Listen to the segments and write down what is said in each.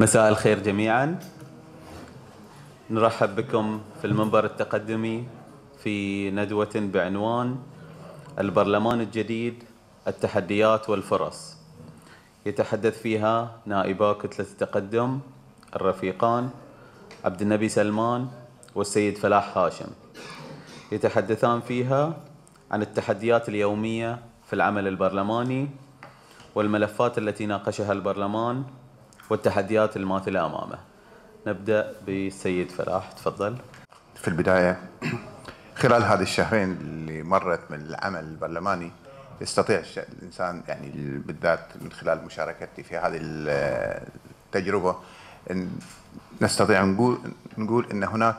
مساء الخير جميعا نرحب بكم في المنبر التقدمي في ندوة بعنوان البرلمان الجديد التحديات والفرص يتحدث فيها نائبا كتلة التقدم الرفيقان عبد النبي سلمان والسيد فلاح هاشم يتحدثان فيها عن التحديات اليومية في العمل البرلماني والملفات التي ناقشها البرلمان والتحديات الماثلة أمامه نبدأ بالسيد فلاح تفضل في البداية خلال هذه الشهرين اللي مرت من العمل البرلماني يستطيع الإنسان يعني بالذات من خلال مشاركتي في هذه التجربة إن نستطيع نقول نقول ان هناك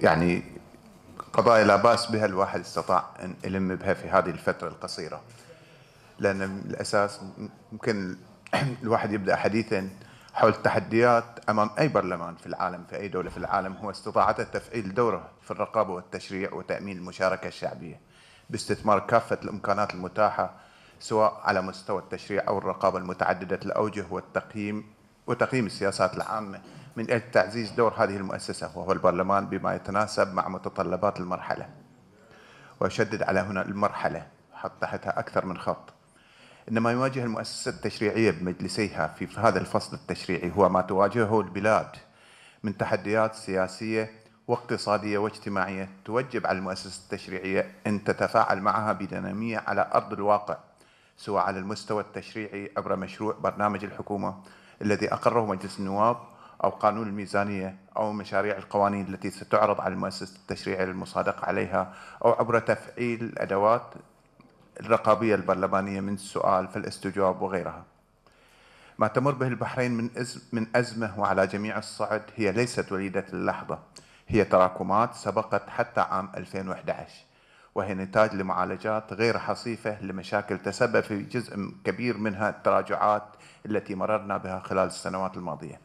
يعني قضايا لا باس بها الواحد استطاع ان يلم بها في هذه الفتره القصيره لان الاساس ممكن الواحد يبدأ حديثا حول التحديات أمام أي برلمان في العالم في أي دولة في العالم هو استطاعته تفعيل دوره في الرقابة والتشريع وتأمين المشاركة الشعبية باستثمار كافة الإمكانات المتاحة سواء على مستوى التشريع أو الرقابة المتعددة الأوجه والتقييم وتقييم السياسات العامة من أجل تعزيز دور هذه المؤسسة وهو البرلمان بما يتناسب مع متطلبات المرحلة وأشدد على هنا المرحلة حط تحتها أكثر من خط ان ما يواجه المؤسسه التشريعيه بمجلسيها في هذا الفصل التشريعي هو ما تواجهه البلاد من تحديات سياسيه واقتصاديه واجتماعيه توجب على المؤسسه التشريعيه ان تتفاعل معها بديناميه على ارض الواقع سواء على المستوى التشريعي عبر مشروع برنامج الحكومه الذي اقره مجلس النواب او قانون الميزانيه او مشاريع القوانين التي ستعرض على المؤسسه التشريعيه للمصادقه عليها او عبر تفعيل الادوات الرقابية البرلمانية من السؤال في الاستجواب وغيرها ما تمر به البحرين من من أزمة وعلى جميع الصعد هي ليست وليدة اللحظة هي تراكمات سبقت حتى عام 2011 وهي نتاج لمعالجات غير حصيفة لمشاكل تسبب في جزء كبير منها التراجعات التي مررنا بها خلال السنوات الماضية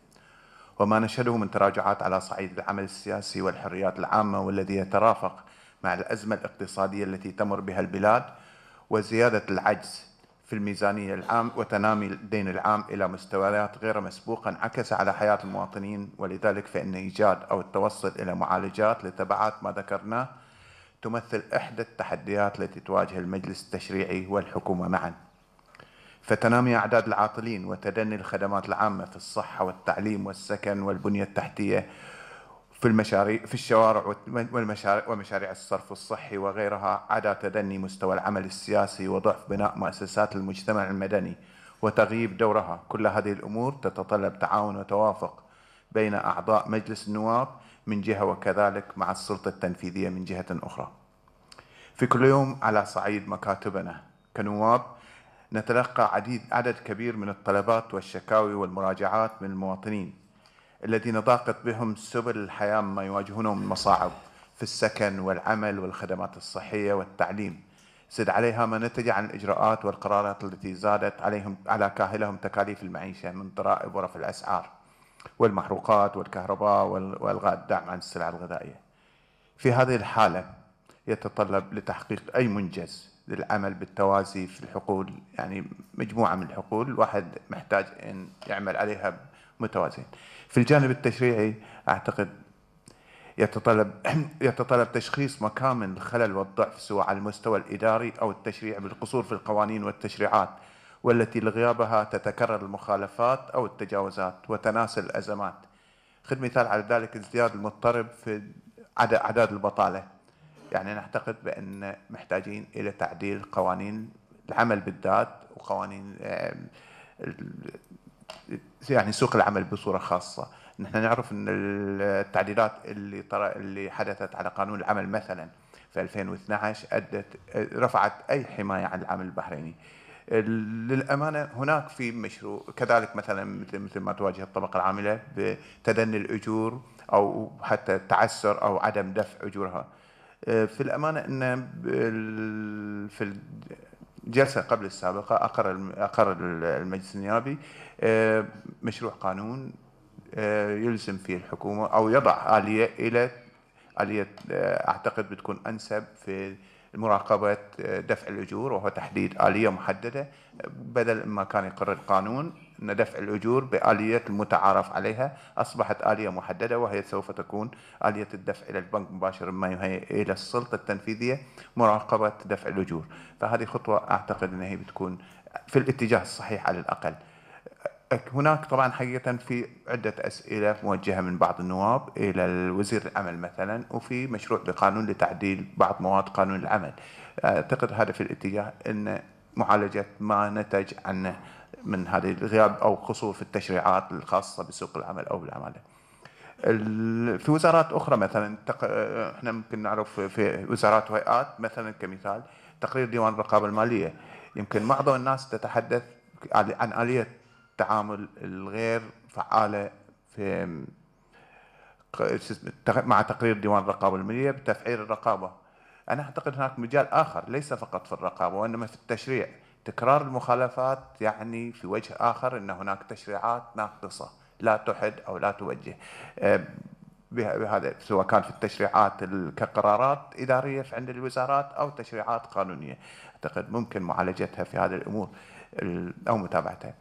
وما نشهده من تراجعات على صعيد العمل السياسي والحريات العامة والذي يترافق مع الأزمة الاقتصادية التي تمر بها البلاد وزيادة العجز في الميزانية العام وتنامي الدين العام إلى مستويات غير مسبوقة انعكس على حياة المواطنين ولذلك فإن إيجاد أو التوصل إلى معالجات لتبعات ما ذكرناه تمثل إحدى التحديات التي تواجه المجلس التشريعي والحكومة معا فتنامي أعداد العاطلين وتدني الخدمات العامة في الصحة والتعليم والسكن والبنية التحتية في المشاريع في الشوارع والمشاريع ومشاريع الصرف الصحي وغيرها عدا تدني مستوى العمل السياسي وضعف بناء مؤسسات المجتمع المدني وتغييب دورها كل هذه الامور تتطلب تعاون وتوافق بين اعضاء مجلس النواب من جهه وكذلك مع السلطه التنفيذيه من جهه اخرى. في كل يوم على صعيد مكاتبنا كنواب نتلقى عديد عدد كبير من الطلبات والشكاوي والمراجعات من المواطنين الذين ضاقت بهم سبل الحياة مما يواجهونه من مصاعب في السكن والعمل والخدمات الصحية والتعليم سد عليها ما نتج عن الإجراءات والقرارات التي زادت عليهم على كاهلهم تكاليف المعيشة من ضرائب ورفع الأسعار والمحروقات والكهرباء والغاء الدعم عن السلع الغذائيه. في هذه الحاله يتطلب لتحقيق اي منجز للعمل بالتوازي في الحقول يعني مجموعه من الحقول الواحد محتاج ان يعمل عليها متوازن في الجانب التشريعي أعتقد يتطلب يتطلب تشخيص مكامن الخلل والضعف سواء على المستوى الإداري أو التشريع بالقصور في القوانين والتشريعات والتي لغيابها تتكرر المخالفات أو التجاوزات وتناسل الأزمات خذ مثال على ذلك ازدياد المضطرب في عدد أعداد البطالة يعني نعتقد بأن محتاجين إلى تعديل قوانين العمل بالذات وقوانين يعني سوق العمل بصوره خاصه نحن نعرف ان التعديلات اللي اللي حدثت على قانون العمل مثلا في 2012 ادت رفعت اي حمايه عن العمل البحريني للامانه هناك في مشروع كذلك مثلا مثل مثل ما تواجه الطبقه العامله بتدني الاجور او حتى تعسر او عدم دفع اجورها أه، في الامانه ان في جلسه قبل السابقه اقر اقر المجلس النيابي آه، مشروع قانون آه، يلزم فيه الحكومه او يضع اليه الى اليه آه، اعتقد بتكون انسب في مراقبه دفع الاجور وهو تحديد اليه محدده بدل ما كان يقر القانون أن دفع الأجور بآلية المتعارف عليها أصبحت آلية محددة وهي سوف تكون آلية الدفع إلى البنك مباشرة ما يهيئ إلى السلطة التنفيذية مراقبة دفع الأجور فهذه خطوة أعتقد أنها بتكون في الاتجاه الصحيح على الأقل هناك طبعا حقيقة في عدة أسئلة موجهة من بعض النواب إلى وزير العمل مثلا وفي مشروع بقانون لتعديل بعض مواد قانون العمل أعتقد هذا في الاتجاه أن معالجة ما نتج عنه من هذه الغياب او قصور في التشريعات الخاصه بسوق العمل او بالعماله. في وزارات اخرى مثلا تق... احنا ممكن نعرف في وزارات وهيئات مثلا كمثال تقرير ديوان الرقابه الماليه يمكن معظم الناس تتحدث عن اليه التعامل الغير فعاله في مع تقرير ديوان الرقابه الماليه بتفعيل الرقابه. انا اعتقد هناك مجال اخر ليس فقط في الرقابه وانما في التشريع. تكرار المخالفات يعني في وجه آخر أن هناك تشريعات ناقصة لا تحد أو لا توجه بهذا سواء كان في التشريعات كقرارات إدارية في عند الوزارات أو تشريعات قانونية أعتقد ممكن معالجتها في هذه الأمور أو متابعتها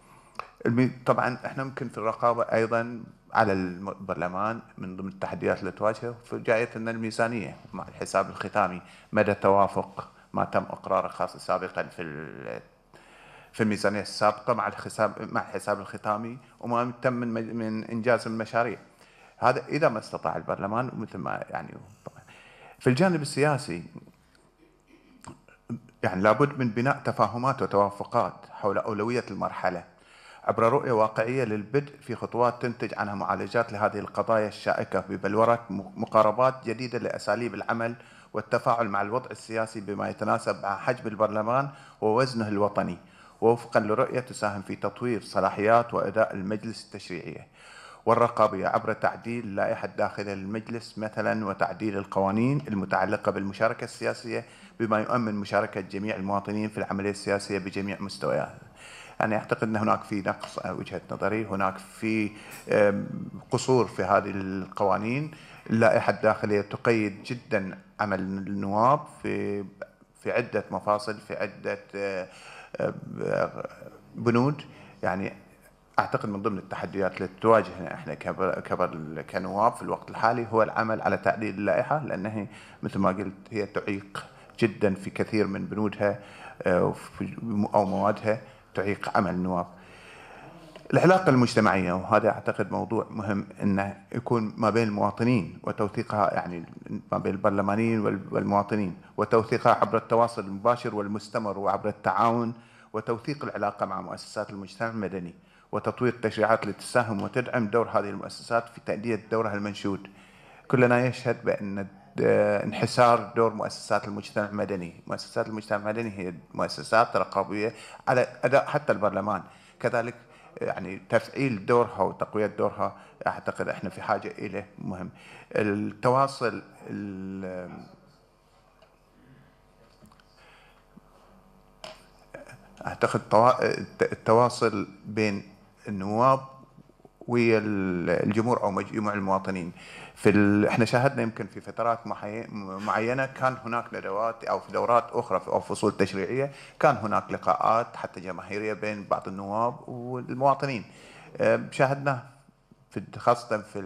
طبعا احنا ممكن في الرقابه ايضا على البرلمان من ضمن التحديات اللي تواجهه جايه ان الميزانيه مع الحساب الختامي مدى توافق ما تم اقراره خاصه سابقا في في الميزانيه السابقه مع الحساب مع الحساب الختامي وما تم من, من انجاز المشاريع. هذا اذا ما استطاع البرلمان مثل ما يعني في الجانب السياسي يعني لابد من بناء تفاهمات وتوافقات حول اولويه المرحله عبر رؤيه واقعيه للبدء في خطوات تنتج عنها معالجات لهذه القضايا الشائكه ببلوره مقاربات جديده لاساليب العمل والتفاعل مع الوضع السياسي بما يتناسب مع حجم البرلمان ووزنه الوطني ووفقا لرؤية تساهم في تطوير صلاحيات وأداء المجلس التشريعية والرقابية عبر تعديل لائحة داخل المجلس مثلا وتعديل القوانين المتعلقة بالمشاركة السياسية بما يؤمن مشاركة جميع المواطنين في العملية السياسية بجميع مستوياتها أنا أعتقد أن هناك في نقص آه، وجهة نظري هناك في قصور في هذه القوانين اللائحة الداخلية تقيد جدا عمل النواب في في عدة مفاصل في عدة آه، بنود يعني اعتقد من ضمن التحديات اللي تواجهنا احنا كنواب في الوقت الحالي هو العمل على تعديل اللائحه لانها مثل ما قلت هي تعيق جدا في كثير من بنودها آه، او موادها تعيق عمل النواب. العلاقه المجتمعيه وهذا اعتقد موضوع مهم انه يكون ما بين المواطنين وتوثيقها يعني ما بين البرلمانيين والمواطنين وتوثيقها عبر التواصل المباشر والمستمر وعبر التعاون وتوثيق العلاقة مع مؤسسات المجتمع المدني وتطوير تشريعات تساهم وتدعم دور هذه المؤسسات في تأدية دورها المنشود كلنا يشهد بأن انحسار دور مؤسسات المجتمع المدني مؤسسات المجتمع المدني هي مؤسسات رقابية على أداء حتى البرلمان كذلك يعني تفعيل دورها وتقوية دورها أعتقد إحنا في حاجة إليه مهم التواصل اعتقد التواصل بين النواب ويا الجمهور او مجموع المواطنين في ال... احنا شاهدنا يمكن في فترات محي... معينه كان هناك ندوات او في دورات اخرى في... او فصول تشريعيه كان هناك لقاءات حتى جماهيريه بين بعض النواب والمواطنين شاهدناه في خاصه في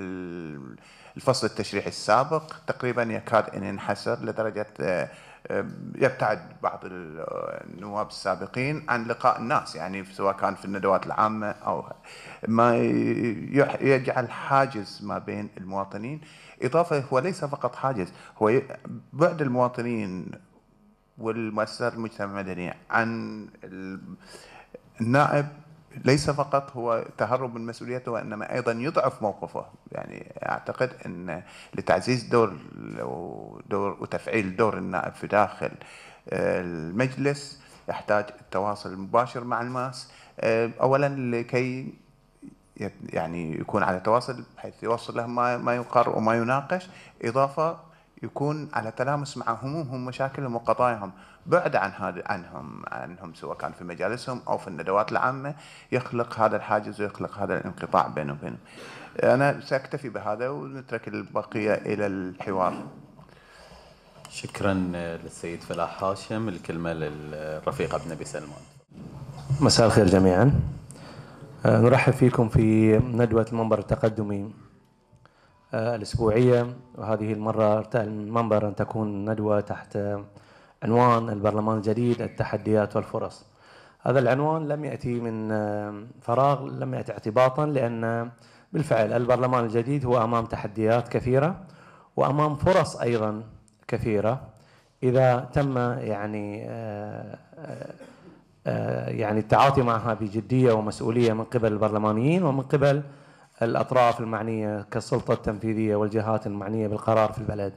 الفصل التشريعي السابق تقريبا يكاد ان ينحسر لدرجه أه، يبتعد بعض النواب السابقين عن لقاء الناس يعني سواء كان في الندوات العامة أو ما يجعل حاجز ما بين المواطنين إضافة هو ليس فقط حاجز هو بعد المواطنين والمؤسسات المجتمع المدني عن النائب ليس فقط هو تهرب من مسؤوليته وانما ايضا يضعف موقفه يعني اعتقد ان لتعزيز دور دور وتفعيل دور النائب في داخل آه، المجلس يحتاج التواصل المباشر مع الناس آه، اولا لكي يعني يكون على تواصل بحيث يوصل له ما يقر وما يناقش اضافه يكون على تلامس مع همومهم مشاكلهم وقضاياهم بعد عن هذا عنهم عنهم سواء كان في مجالسهم او في الندوات العامه يخلق هذا الحاجز ويخلق هذا الانقطاع بينهم وبينهم. انا ساكتفي بهذا ونترك البقيه الى الحوار. شكرا للسيد فلاح هاشم الكلمه للرفيق ابن ابي سلمان. مساء الخير جميعا. أه، نرحب فيكم في ندوه المنبر التقدمي الأسبوعية وهذه المرة ارتأى المنبر أن تكون ندوة تحت عنوان البرلمان الجديد التحديات والفرص هذا العنوان لم يأتي من آه، فراغ لم يأتي اعتباطا لأن بالفعل البرلمان الجديد هو أمام تحديات كثيرة وأمام فرص أيضا كثيرة إذا تم يعني آه، آه، يعني التعاطي معها بجدية ومسؤولية من قبل البرلمانيين ومن قبل الأطراف المعنية كالسلطة التنفيذية والجهات المعنية بالقرار في البلد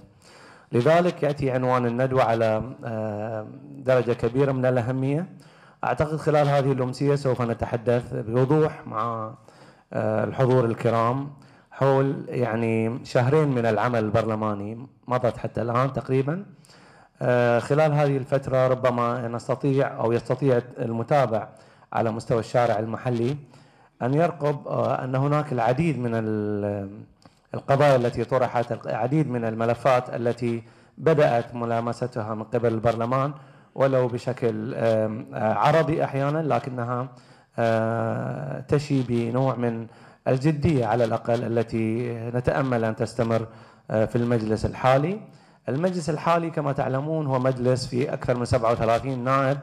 لذلك يأتي عنوان الندوة على آه، درجة كبيرة من الأهمية أعتقد خلال هذه الأمسية سوف نتحدث بوضوح مع آه، الحضور الكرام حول يعني شهرين من العمل البرلماني مضت حتى الآن تقريبا آه، خلال هذه الفترة ربما نستطيع أو يستطيع المتابع على مستوى الشارع المحلي أن يرقب آه، أن هناك العديد من القضايا التي طرحت العديد من الملفات التي بدأت ملامستها من قبل البرلمان ولو بشكل عربي أحيانا لكنها آه، تشي بنوع من الجدية على الأقل التي نتأمل أن تستمر آه، في المجلس الحالي المجلس الحالي كما تعلمون هو مجلس في أكثر من 37 نائب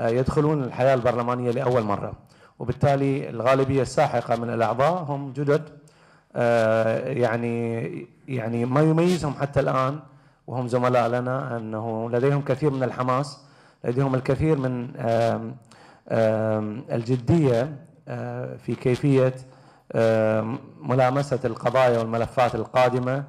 يدخلون الحياة البرلمانية لأول مرة وبالتالي الغالبيه الساحقه من الاعضاء هم جدد آه، يعني يعني ما يميزهم حتى الان وهم زملاء لنا انه لديهم كثير من الحماس لديهم الكثير من الجديه آه، في كيفيه ملامسه القضايا والملفات القادمه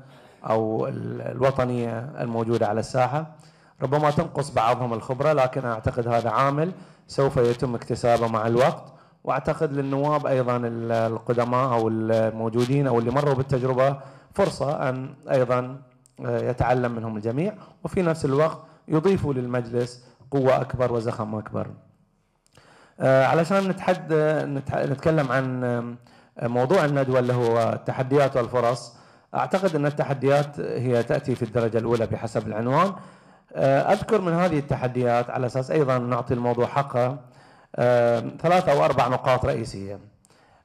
او الوطنيه الموجوده على الساحه ربما تنقص بعضهم الخبره لكن اعتقد هذا عامل سوف يتم اكتسابه مع الوقت واعتقد للنواب ايضا القدماء او الموجودين او اللي مروا بالتجربه فرصه ان ايضا آه، يتعلم منهم الجميع وفي نفس الوقت يضيفوا للمجلس قوه اكبر وزخم اكبر. آه، علشان نتحد نتكلم عن آه، موضوع الندوه اللي هو التحديات والفرص اعتقد ان التحديات هي تاتي في الدرجه الاولى بحسب العنوان. اذكر من هذه التحديات على اساس ايضا نعطي الموضوع حقه ثلاث أو أربع نقاط رئيسية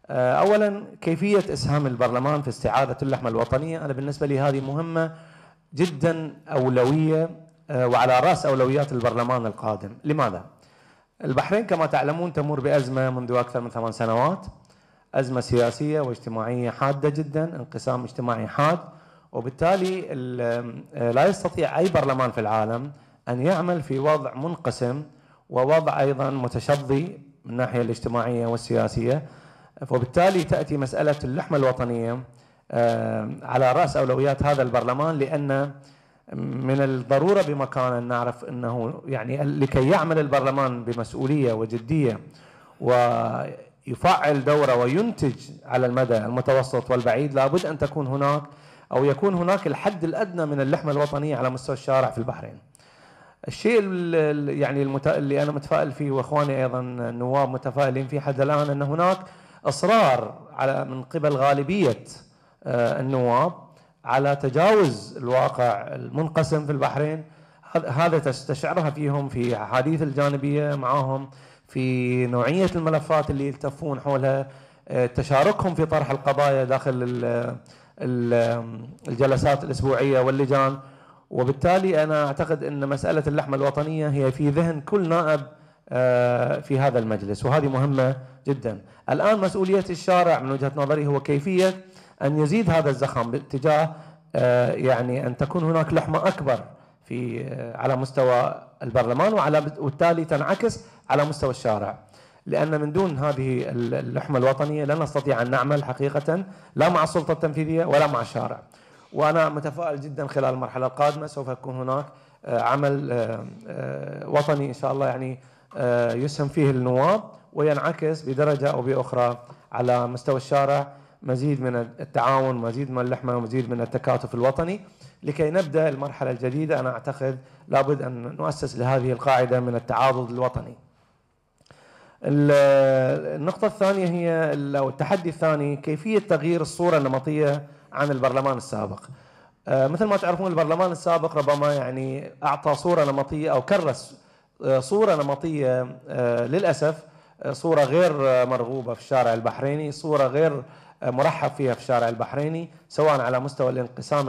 آه، أولا كيفية إسهام البرلمان في استعادة اللحمة الوطنية أنا بالنسبة لي هذه مهمة جدا أولوية آه، وعلى رأس أولويات البرلمان القادم لماذا؟ البحرين كما تعلمون تمر بأزمة منذ أكثر من ثمان سنوات أزمة سياسية واجتماعية حادة جدا انقسام اجتماعي حاد وبالتالي آه، لا يستطيع أي برلمان في العالم أن يعمل في وضع منقسم ووضع أيضا متشظي من الناحية الاجتماعية والسياسية فبالتالي تأتي مسألة اللحمة الوطنية على رأس أولويات هذا البرلمان لأن من الضرورة بمكان أن نعرف أنه يعني لكي يعمل البرلمان بمسؤولية وجدية ويفعل دوره وينتج على المدى المتوسط والبعيد لابد أن تكون هناك أو يكون هناك الحد الأدنى من اللحمة الوطنية على مستوى الشارع في البحرين الشيء يعني اللي انا متفائل فيه واخواني ايضا النواب متفائلين فيه حتى الان ان هناك اصرار على من قبل غالبيه آه، النواب على تجاوز الواقع المنقسم في البحرين هذا تستشعرها فيهم في احاديث الجانبيه معهم في نوعيه الملفات اللي يلتفون حولها آه، تشاركهم في طرح القضايا داخل الجلسات الاسبوعيه واللجان وبالتالي أنا أعتقد أن مسألة اللحمة الوطنية هي في ذهن كل نائب آه، في هذا المجلس وهذه مهمة جدا الآن مسؤولية الشارع من وجهة نظري هو كيفية أن يزيد هذا الزخم باتجاه آه، يعني أن تكون هناك لحمة أكبر في آه، على مستوى البرلمان وعلى وبالتالي تنعكس على مستوى الشارع لأن من دون هذه اللحمة الوطنية لن نستطيع أن نعمل حقيقة لا مع السلطة التنفيذية ولا مع الشارع وانا متفائل جدا خلال المرحله القادمه سوف يكون هناك آه، عمل آه، آه، وطني ان شاء الله يعني يسهم فيه النواب وينعكس بدرجه او باخرى على مستوى الشارع مزيد من التعاون مزيد من اللحمه ومزيد من التكاتف الوطني لكي نبدا المرحله الجديده انا اعتقد لابد ان نؤسس لهذه القاعده من التعاضد الوطني. النقطه الثانيه هي او التحدي الثاني كيفيه تغيير الصوره النمطيه عن البرلمان السابق آه، مثل ما تعرفون البرلمان السابق ربما يعني اعطى صوره نمطيه او كرس آه، صوره نمطيه آه، للاسف صوره غير مرغوبه في الشارع البحريني، صوره غير مرحب فيها في الشارع البحريني سواء على مستوى الانقسام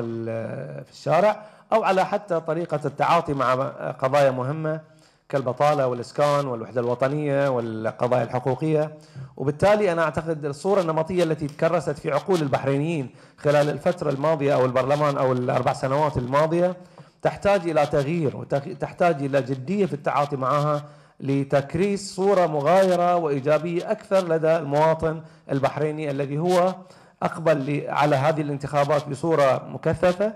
في الشارع او على حتى طريقه التعاطي مع قضايا مهمه كالبطالة والإسكان والوحدة الوطنية والقضايا الحقوقية وبالتالي أنا أعتقد الصورة النمطية التي تكرست في عقول البحرينيين خلال الفترة الماضية أو البرلمان أو الأربع سنوات الماضية تحتاج إلى تغيير وتحتاج إلى جدية في التعاطي معها لتكريس صورة مغايرة وإيجابية أكثر لدى المواطن البحريني الذي هو أقبل على هذه الانتخابات بصورة مكثفة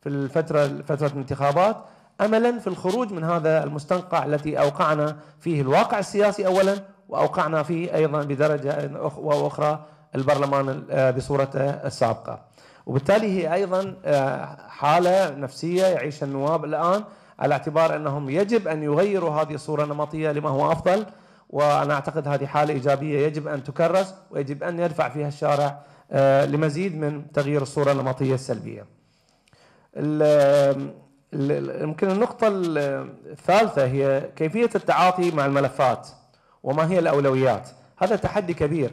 في الفترة فترة الانتخابات املا في الخروج من هذا المستنقع التي اوقعنا فيه الواقع السياسي اولا واوقعنا فيه ايضا بدرجه واخرى البرلمان آه، بصورته السابقه. وبالتالي هي ايضا آه، حاله نفسيه يعيشها النواب الان على اعتبار انهم يجب ان يغيروا هذه الصوره النمطيه لما هو افضل وانا اعتقد هذه حاله ايجابيه يجب ان تكرس ويجب ان يدفع فيها الشارع آه، لمزيد من تغيير الصوره النمطيه السلبيه. يمكن النقطة الثالثة هي كيفية التعاطي مع الملفات وما هي الأولويات هذا تحدي كبير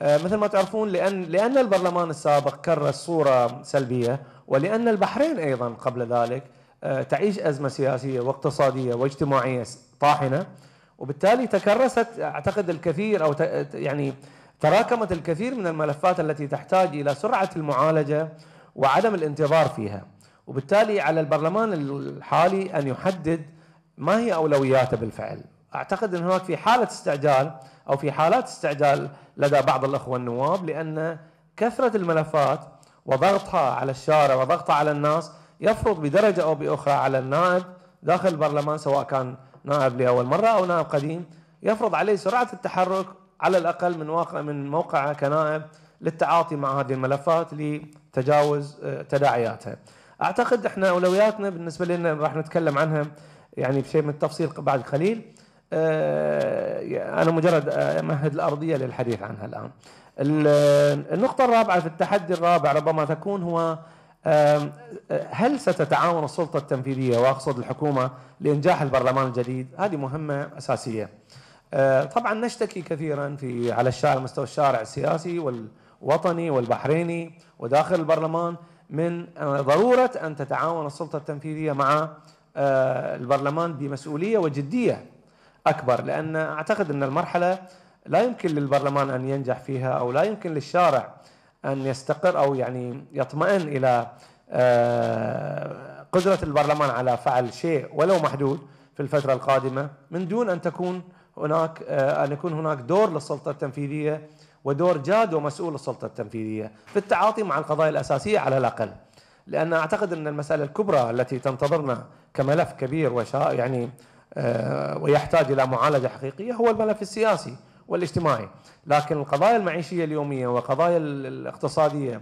آه، مثل ما تعرفون لأن لأن البرلمان السابق كرس صورة سلبية ولأن البحرين أيضا قبل ذلك آه، تعيش أزمة سياسية واقتصادية واجتماعية طاحنة وبالتالي تكرست أعتقد الكثير أو يعني تراكمت الكثير من الملفات التي تحتاج إلى سرعة المعالجة وعدم الانتظار فيها وبالتالي على البرلمان الحالي أن يحدد ما هي أولوياته بالفعل أعتقد أن هناك في حالة استعجال أو في حالات استعجال لدى بعض الأخوة النواب لأن كثرة الملفات وضغطها على الشارع وضغطها على الناس يفرض بدرجة أو بأخرى على النائب داخل البرلمان سواء كان نائب لأول مرة أو نائب قديم يفرض عليه سرعة التحرك على الأقل من واقع من موقعه كنائب للتعاطي مع هذه الملفات لتجاوز آه، تداعياتها اعتقد احنا اولوياتنا بالنسبه لنا راح نتكلم عنها يعني بشيء من التفصيل بعد قليل آه، يعني انا مجرد آه، امهد الارضيه للحديث عنها الان آه، النقطه الرابعه في التحدي الرابع ربما تكون هو هل ستتعاون السلطه التنفيذيه واقصد الحكومه لانجاح البرلمان الجديد هذه مهمه اساسيه طبعا نشتكي كثيرا في على الشارع مستوى الشارع السياسي والوطني والبحريني وداخل البرلمان من آه، ضرورة أن تتعاون السلطة التنفيذية مع آه، البرلمان بمسؤولية وجدية أكبر لأن أعتقد أن المرحلة لا يمكن للبرلمان أن ينجح فيها أو لا يمكن للشارع أن يستقر أو يعني يطمئن إلى آه، قدرة البرلمان على فعل شيء ولو محدود في الفترة القادمة من دون أن تكون هناك أن يكون هناك دور للسلطة التنفيذية ودور جاد ومسؤول السلطة التنفيذية في التعاطي مع القضايا الأساسية على الأقل لأن أعتقد أن المسألة الكبرى التي تنتظرنا كملف كبير وشاء يعني آه، ويحتاج إلى معالجة حقيقية هو الملف السياسي والاجتماعي لكن القضايا المعيشية اليومية والقضايا الاقتصادية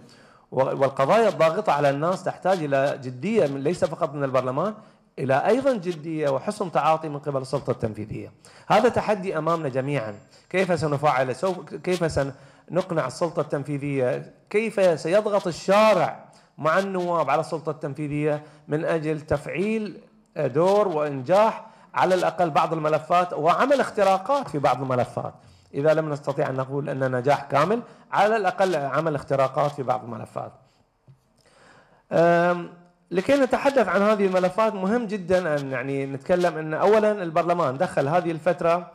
والقضايا الضاغطة على الناس تحتاج إلى جدية ليس فقط من البرلمان إلى أيضا جدية وحسن تعاطي من قبل السلطة التنفيذية هذا تحدي أمامنا جميعا كيف سنفعل سوف كيف سنقنع السلطة التنفيذية كيف سيضغط الشارع مع النواب على السلطة التنفيذية من أجل تفعيل دور وإنجاح على الأقل بعض الملفات وعمل اختراقات في بعض الملفات إذا لم نستطيع أن نقول أن نجاح كامل على الأقل عمل اختراقات في بعض الملفات لكي نتحدث عن هذه الملفات مهم جدا ان يعني نتكلم ان اولا البرلمان دخل هذه الفتره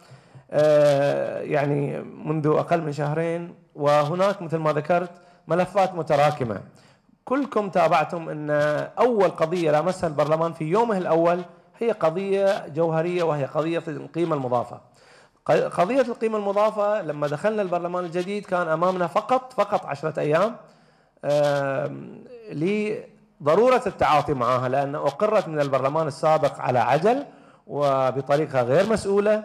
آه، يعني منذ اقل من شهرين وهناك مثل ما ذكرت ملفات متراكمه كلكم تابعتم ان اول قضيه لامسها البرلمان في يومه الاول هي قضيه جوهريه وهي قضيه القيمه المضافه. قضيه القيمه المضافه لما دخلنا البرلمان الجديد كان امامنا فقط فقط 10 ايام ضرورة التعاطي معها لأن أقرت من البرلمان السابق على عجل وبطريقة غير مسؤولة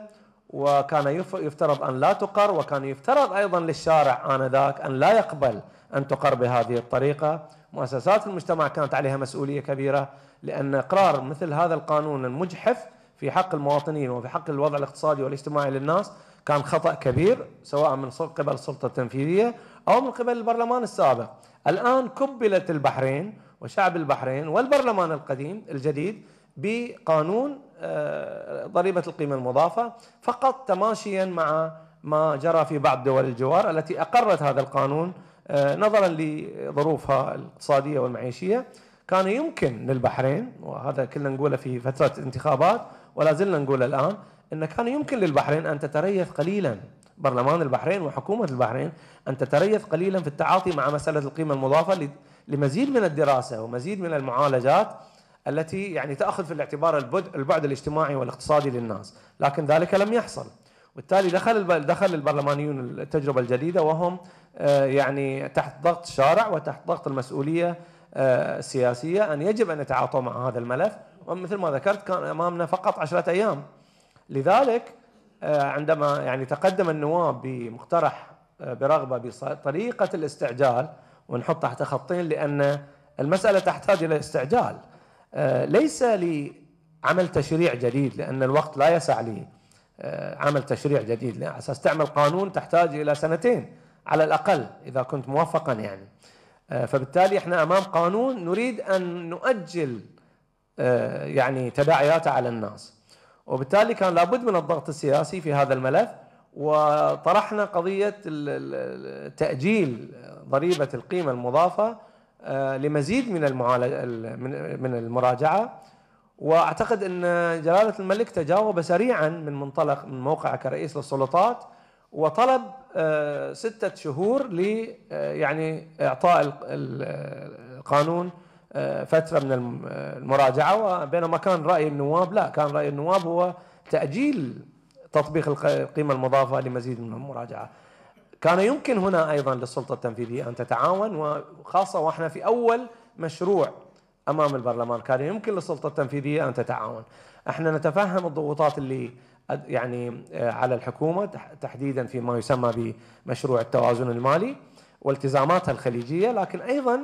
وكان يفترض أن لا تقر وكان يفترض أيضا للشارع آنذاك أن لا يقبل أن تقر بهذه الطريقة مؤسسات المجتمع كانت عليها مسؤولية كبيرة لأن إقرار مثل هذا القانون المجحف في حق المواطنين وفي حق الوضع الاقتصادي والاجتماعي للناس كان خطأ كبير سواء من قبل السلطة التنفيذية أو من قبل البرلمان السابق الآن كبلت البحرين وشعب البحرين والبرلمان القديم الجديد بقانون آه، ضريبة القيمة المضافة فقط تماشيا مع ما جرى في بعض دول الجوار التي أقرت هذا القانون آه، نظرا لظروفها الاقتصادية والمعيشية كان يمكن للبحرين وهذا كلنا نقوله في فترة انتخابات ولا زلنا نقوله الآن أن كان يمكن للبحرين أن تتريث قليلا برلمان البحرين وحكومة البحرين أن تتريث قليلا في التعاطي مع مسألة القيمة المضافة لمزيد من الدراسه ومزيد من المعالجات التي يعني تاخذ في الاعتبار البعد الاجتماعي والاقتصادي للناس، لكن ذلك لم يحصل. وبالتالي دخل دخل البرلمانيون التجربه الجديده وهم آه، يعني تحت ضغط الشارع وتحت ضغط المسؤوليه آه، السياسيه ان يجب ان يتعاطوا مع هذا الملف ومثل ما ذكرت كان امامنا فقط عشرة ايام. لذلك آه، عندما يعني تقدم النواب بمقترح برغبه بطريقه الاستعجال ونحط تحت خطين لأن المسألة تحتاج إلى استعجال آه، ليس لعمل تشريع جديد لأن الوقت لا يسع لي آه، عمل تشريع جديد على أساس تعمل قانون تحتاج إلى سنتين على الأقل إذا كنت موفقا يعني آه، فبالتالي احنا أمام قانون نريد أن نؤجل يعني تداعياته على الناس وبالتالي كان لابد من الضغط السياسي في هذا الملف وطرحنا قضية تأجيل ضريبة القيمة المضافة آه، لمزيد من من المراجعة واعتقد ان جلاله الملك تجاوب سريعا من منطلق من موقعه كرئيس للسلطات وطلب آه، ستة شهور ل آه، يعني اعطاء القانون فتره من المراجعه وبينما كان راي النواب لا كان راي النواب هو تاجيل تطبيق القيمة المضافة لمزيد من المراجعة كان يمكن هنا أيضا للسلطة التنفيذية أن تتعاون وخاصة وإحنا في أول مشروع أمام البرلمان كان يمكن للسلطة التنفيذية أن تتعاون احنا نتفهم الضغوطات اللي يعني آه، على الحكومة تحديدا فيما يسمى بمشروع التوازن المالي والتزاماتها الخليجية لكن أيضا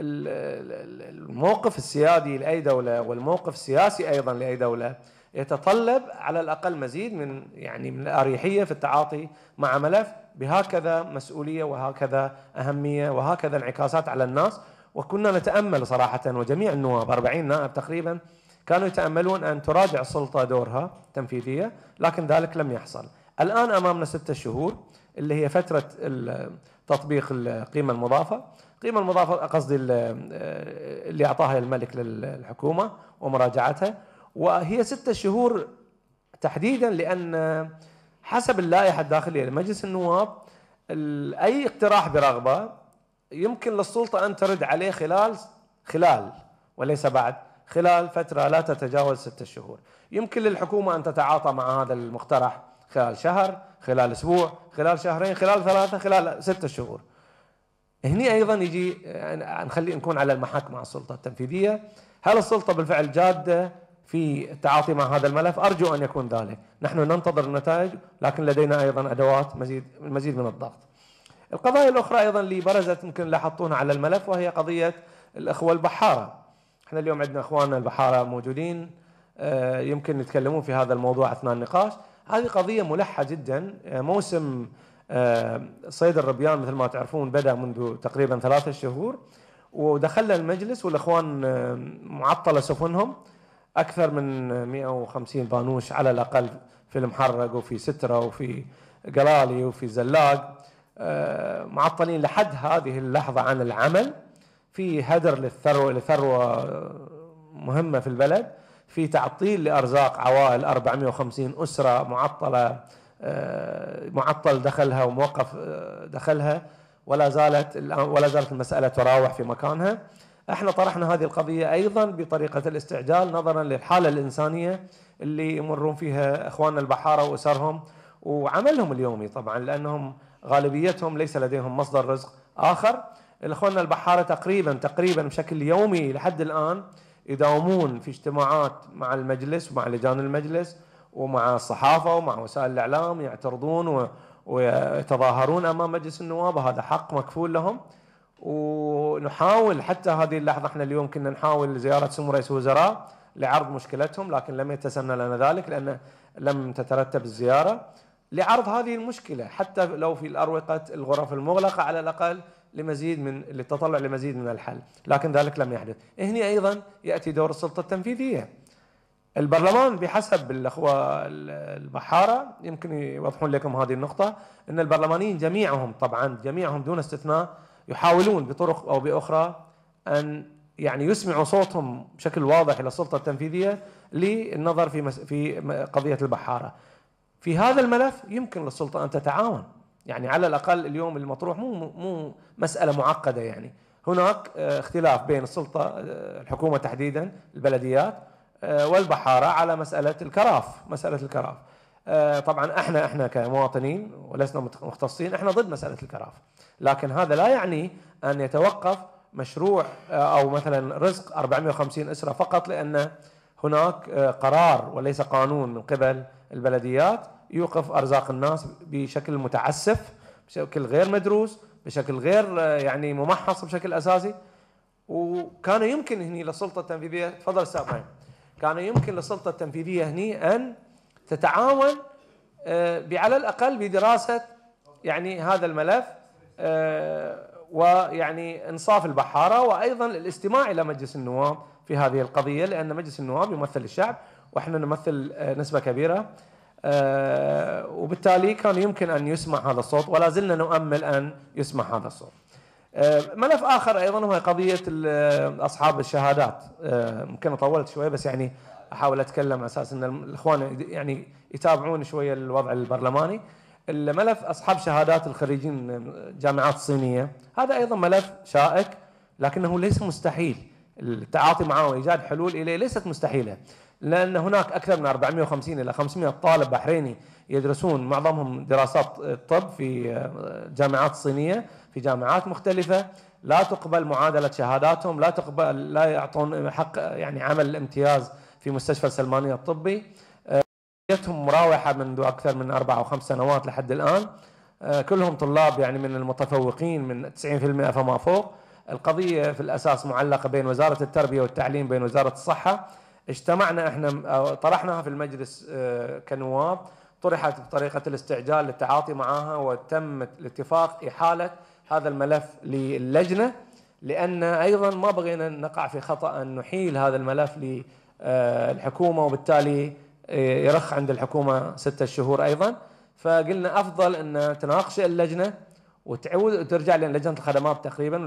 الموقف السيادي لأي دولة والموقف السياسي أيضا لأي دولة يتطلب على الاقل مزيد من يعني من الاريحيه في التعاطي مع ملف بهكذا مسؤوليه وهكذا اهميه وهكذا انعكاسات على الناس وكنا نتامل صراحه وجميع النواب 40 نائب تقريبا كانوا يتاملون ان تراجع السلطه دورها التنفيذيه لكن ذلك لم يحصل. الان امامنا ستة شهور اللي هي فتره تطبيق القيمه المضافه، القيمه المضافه قصدي اللي اعطاها الملك للحكومه ومراجعتها وهي ستة شهور تحديدا لأن حسب اللائحة الداخلية لمجلس النواب أي اقتراح برغبة يمكن للسلطة أن ترد عليه خلال خلال وليس بعد خلال فترة لا تتجاوز ستة شهور يمكن للحكومة أن تتعاطى مع هذا المقترح خلال شهر خلال أسبوع خلال شهرين خلال ثلاثة خلال ستة شهور هني أيضا يجي نخلي نكون على المحك مع السلطة التنفيذية هل السلطة بالفعل جادة في التعاطي مع هذا الملف أرجو أن يكون ذلك نحن ننتظر النتائج لكن لدينا أيضا أدوات مزيد المزيد من الضغط القضايا الأخرى أيضا اللي برزت يمكن لاحظتونها على الملف وهي قضية الأخوة البحارة احنا اليوم عندنا أخواننا البحارة موجودين آه، يمكن يتكلمون في هذا الموضوع أثناء النقاش هذه قضية ملحة جدا آه، موسم آه، صيد الربيان مثل ما تعرفون بدأ منذ تقريبا ثلاثة شهور ودخلنا المجلس والإخوان معطلة سفنهم اكثر من 150 بانوش على الاقل في المحرق وفي ستره وفي قلالي وفي زلاق آه، معطلين لحد هذه اللحظه عن العمل في هدر للثروه لثروه مهمه في البلد في تعطيل لارزاق عوائل 450 اسره معطله آه، معطل دخلها وموقف آه، دخلها ولا زالت ولا زالت المساله تراوح في مكانها احنا طرحنا هذه القضيه ايضا بطريقه الاستعجال نظرا للحاله الانسانيه اللي يمرون فيها اخواننا البحاره واسرهم وعملهم اليومي طبعا لانهم غالبيتهم ليس لديهم مصدر رزق اخر اخواننا البحاره تقريبا تقريبا بشكل يومي لحد الان يداومون في اجتماعات مع المجلس ومع لجان المجلس ومع الصحافه ومع وسائل الاعلام يعترضون ويتظاهرون امام مجلس النواب وهذا حق مكفول لهم ونحاول حتى هذه اللحظة احنا اليوم كنا نحاول زيارة سمو رئيس الوزراء لعرض مشكلتهم لكن لم يتسنى لنا ذلك لأن لم تترتب الزيارة لعرض هذه المشكلة حتى لو في الأروقة الغرف المغلقة على الأقل لمزيد من للتطلع لمزيد من الحل لكن ذلك لم يحدث هنا أيضا يأتي دور السلطة التنفيذية البرلمان بحسب الأخوة البحارة يمكن يوضحون لكم هذه النقطة أن البرلمانيين جميعهم طبعا جميعهم دون استثناء يحاولون بطرق أو بأخرى أن يعني يسمعوا صوتهم بشكل واضح إلى السلطة التنفيذية للنظر في مس... في قضية البحارة في هذا الملف يمكن للسلطة أن تتعاون يعني على الأقل اليوم المطروح مو مو مسألة معقدة يعني هناك آه، اختلاف بين السلطة آه، الحكومة تحديدا البلديات آه، والبحارة على مسألة الكراف مسألة الكراف طبعا احنا احنا كمواطنين ولسنا مختصين احنا ضد مسألة الكراف لكن هذا لا يعني أن يتوقف مشروع آه، أو مثلا رزق 450 أسرة فقط لأن هناك آه، قرار وليس قانون من قبل البلديات يوقف أرزاق الناس بشكل متعسف بشكل غير مدروس بشكل غير آه، يعني ممحص بشكل أساسي وكان يمكن هني للسلطة التنفيذية تفضل أستاذ كان يمكن للسلطة التنفيذية هني أن تتعاون على الأقل بدراسة يعني هذا الملف آه، ويعني انصاف البحاره وايضا الاستماع الى مجلس النواب في هذه القضيه لان مجلس النواب يمثل الشعب واحنا نمثل آه، نسبه كبيره آه، وبالتالي كان يمكن ان يسمع هذا الصوت ولا زلنا نؤمل ان يسمع هذا الصوت. ملف اخر ايضا هو قضيه اصحاب الشهادات ممكن طولت شويه بس يعني احاول اتكلم على اساس ان الاخوان يعني يتابعون شويه الوضع البرلماني. الملف اصحاب شهادات الخريجين من الجامعات الصينيه هذا ايضا ملف شائك لكنه ليس مستحيل التعاطي معه وايجاد حلول اليه ليست مستحيله لان هناك اكثر من 450 الى 500 طالب بحريني يدرسون معظمهم دراسات الطب في الجامعات آه، الصينيه في جامعات مختلفه لا تقبل معادله شهاداتهم لا تقبل لا يعطون حق يعني عمل امتياز في مستشفى السلمانيه الطبي جتهم مراوحة منذ أكثر من أربع أو خمس سنوات لحد الآن آه، كلهم طلاب يعني من المتفوقين من 90% فما فوق القضية في الأساس معلقة بين وزارة التربية والتعليم بين وزارة الصحة اجتمعنا احنا آه، طرحناها في المجلس آه، كنواب طرحت بطريقة الاستعجال للتعاطي معها وتم الاتفاق إحالة هذا الملف للجنة لأن أيضا ما بغينا نقع في خطأ أن نحيل هذا الملف للحكومة وبالتالي إيه، يرخ عند الحكومه ستة شهور ايضا فقلنا افضل ان تناقش اللجنه وتعود وترجع لجنه الخدمات تقريبا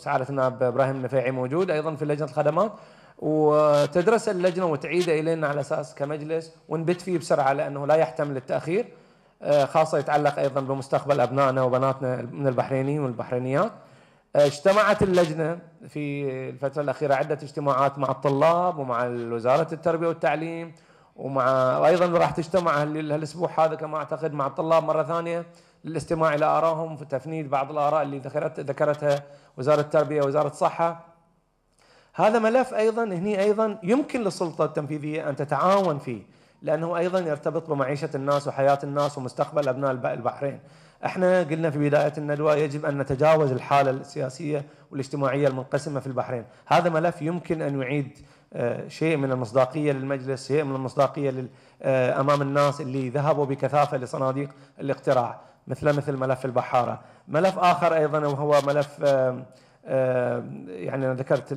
سعاده النائب ابراهيم النفيعي موجود ايضا في لجنه الخدمات وتدرس اللجنه وتعيده الينا على اساس كمجلس ونبت فيه بسرعه لانه لا يحتمل التاخير إيه، خاصه يتعلق ايضا بمستقبل ابنائنا وبناتنا من البحرينيين والبحرينيات. إيه، اجتمعت اللجنه في الفتره الاخيره عده اجتماعات مع الطلاب ومع وزاره التربيه والتعليم ومع وايضا راح تجتمع هالاسبوع هذا كما اعتقد مع الطلاب مره ثانيه للاستماع الى ارائهم في تفنيد بعض الاراء اللي ذكرت ذكرتها وزاره التربيه وزاره الصحه. هذا ملف ايضا هني ايضا يمكن للسلطه التنفيذيه ان تتعاون فيه لانه ايضا يرتبط بمعيشه الناس وحياه الناس ومستقبل ابناء البحرين. احنا قلنا في بدايه الندوه يجب ان نتجاوز الحاله السياسيه والاجتماعيه المنقسمه في البحرين، هذا ملف يمكن ان يعيد آه، شيء من المصداقية للمجلس شيء من المصداقية آه، أمام الناس اللي ذهبوا بكثافة لصناديق الاقتراع مثل مثل ملف البحارة ملف آخر أيضا وهو ملف آه، يعني أنا ذكرت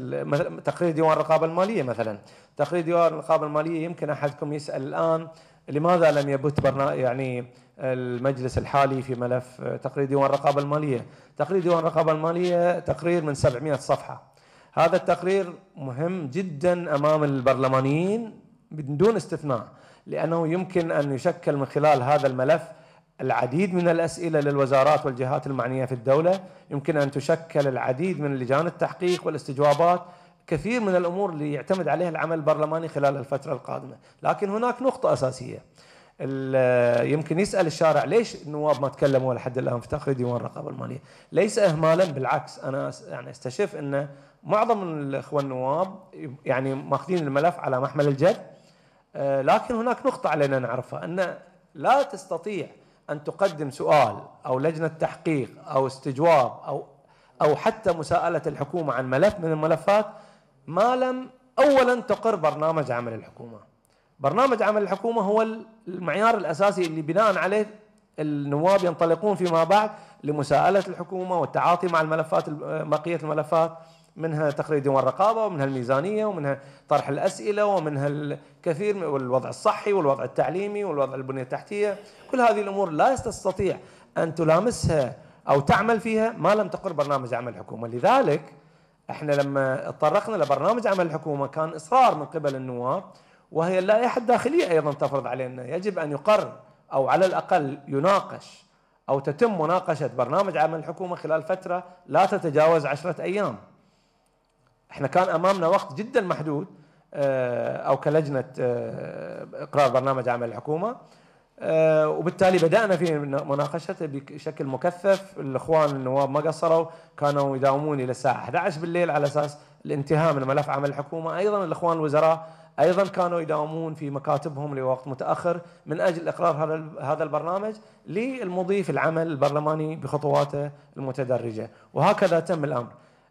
تقرير ديوان الرقابة المالية مثلا تقرير ديوان الرقابة المالية يمكن أحدكم يسأل الآن لماذا لم يبت برنامج يعني المجلس الحالي في ملف تقرير ديوان الرقابة المالية تقرير ديوان الرقابة المالية تقرير من 700 صفحة هذا التقرير مهم جدا امام البرلمانيين من دون استثناء لانه يمكن ان يشكل من خلال هذا الملف العديد من الاسئله للوزارات والجهات المعنيه في الدوله، يمكن ان تشكل العديد من لجان التحقيق والاستجوابات، كثير من الامور اللي يعتمد عليها العمل البرلماني خلال الفتره القادمه، لكن هناك نقطه اساسيه آه، يمكن يسال الشارع ليش النواب ما تكلموا لحد الان في تقرير ديوان الرقابه الماليه؟ ليس اهمالا بالعكس انا يعني استشف ان معظم الاخوه النواب يعني ماخذين الملف على محمل الجد آه، لكن هناك نقطه علينا نعرفها ان لا تستطيع ان تقدم سؤال او لجنه تحقيق او استجواب او او حتى مساءله الحكومه عن ملف من الملفات ما لم اولا تقر برنامج عمل الحكومه. برنامج عمل الحكومة هو المعيار الأساسي اللي بناء عليه النواب ينطلقون فيما بعد لمساءلة الحكومة والتعاطي مع الملفات بقية الملفات منها تقرير ديوان الرقابة ومنها الميزانية ومنها طرح الأسئلة ومنها الكثير والوضع الصحي والوضع التعليمي والوضع البنية التحتية كل هذه الأمور لا تستطيع أن تلامسها أو تعمل فيها ما لم تقر برنامج عمل الحكومة لذلك احنا لما تطرقنا لبرنامج عمل الحكومة كان إصرار من قبل النواب وهي اللائحة الداخلية أيضا تفرض علينا يجب أن يقر أو على الأقل يناقش أو تتم مناقشة برنامج عمل الحكومة خلال فترة لا تتجاوز عشرة أيام احنا كان أمامنا وقت جدا محدود آه، أو كلجنة آه، إقرار برنامج عمل الحكومة آه، وبالتالي بدأنا في مناقشته بشكل مكثف الإخوان النواب ما قصروا كانوا يداومون إلى الساعة 11 بالليل على أساس الانتهاء من ملف عمل الحكومة أيضا الإخوان الوزراء ايضا كانوا يداومون في مكاتبهم لوقت متاخر من اجل اقرار هذا البرنامج للمضي في العمل البرلماني بخطواته المتدرجه وهكذا تم الامر.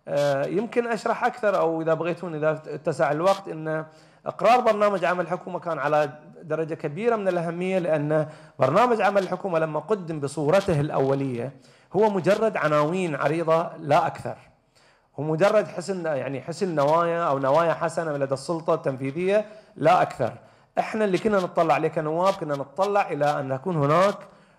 آه، يمكن اشرح اكثر او اذا بغيتون اذا اتسع الوقت ان اقرار برنامج عمل الحكومه كان على درجه كبيره من الاهميه لان برنامج عمل الحكومه لما قدم بصورته الاوليه هو مجرد عناوين عريضه لا اكثر. ومجرد حسن يعني حسن نوايا او نوايا حسنه من لدى السلطه التنفيذيه لا اكثر. احنا اللي كنا نتطلع عليه كنواب كنا نتطلع الى ان يكون هناك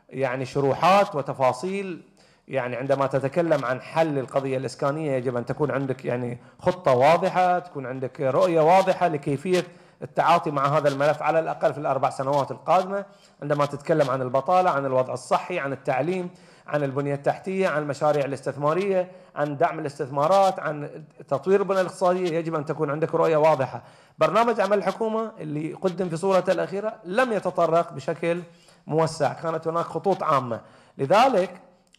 يعني شروحات وتفاصيل يعني عندما تتكلم عن حل القضيه الاسكانيه يجب ان تكون عندك يعني خطه واضحه، تكون عندك رؤيه واضحه لكيفيه التعاطي مع هذا الملف على الاقل في الاربع سنوات القادمه، عندما تتكلم عن البطاله، عن الوضع الصحي، عن التعليم، عن البنية التحتية عن المشاريع الاستثمارية عن دعم الاستثمارات عن تطوير البنى الاقتصادية يجب أن تكون عندك رؤية واضحة برنامج عمل الحكومة اللي قدم في صورته الأخيرة لم يتطرق بشكل موسع كانت هناك خطوط عامة لذلك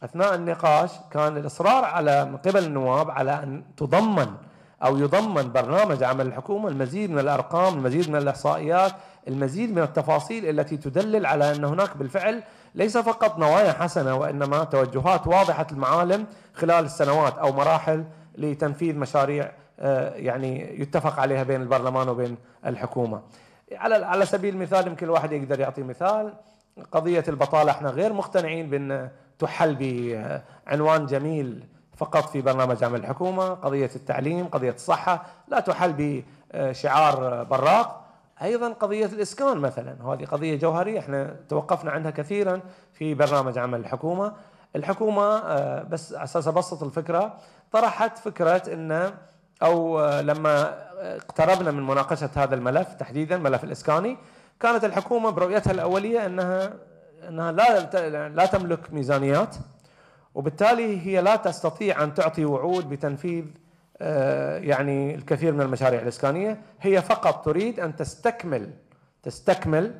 أثناء النقاش كان الإصرار على من قبل النواب على أن تضمن أو يضمن برنامج عمل الحكومة المزيد من الأرقام المزيد من الإحصائيات المزيد من التفاصيل التي تدلل على أن هناك بالفعل ليس فقط نوايا حسنة وإنما توجهات واضحة المعالم خلال السنوات أو مراحل لتنفيذ مشاريع آه، يعني يتفق عليها بين البرلمان وبين الحكومة على على سبيل المثال يمكن الواحد يقدر يعطي مثال قضية البطالة احنا غير مقتنعين بأن تحل بعنوان جميل فقط في برنامج عمل الحكومة قضية التعليم قضية الصحة لا تحل بشعار براق ايضا قضيه الاسكان مثلا هذه قضيه جوهريه احنا توقفنا عنها كثيرا في برنامج عمل الحكومه الحكومه آه، بس اساس ابسط الفكره طرحت فكره ان او آه، لما آه، اقتربنا من مناقشه هذا الملف تحديدا ملف الاسكاني كانت الحكومه برؤيتها الاوليه انها انها لا لا تملك ميزانيات وبالتالي هي لا تستطيع ان تعطي وعود بتنفيذ آه، يعني الكثير من المشاريع الإسكانية هي فقط تريد أن تستكمل تستكمل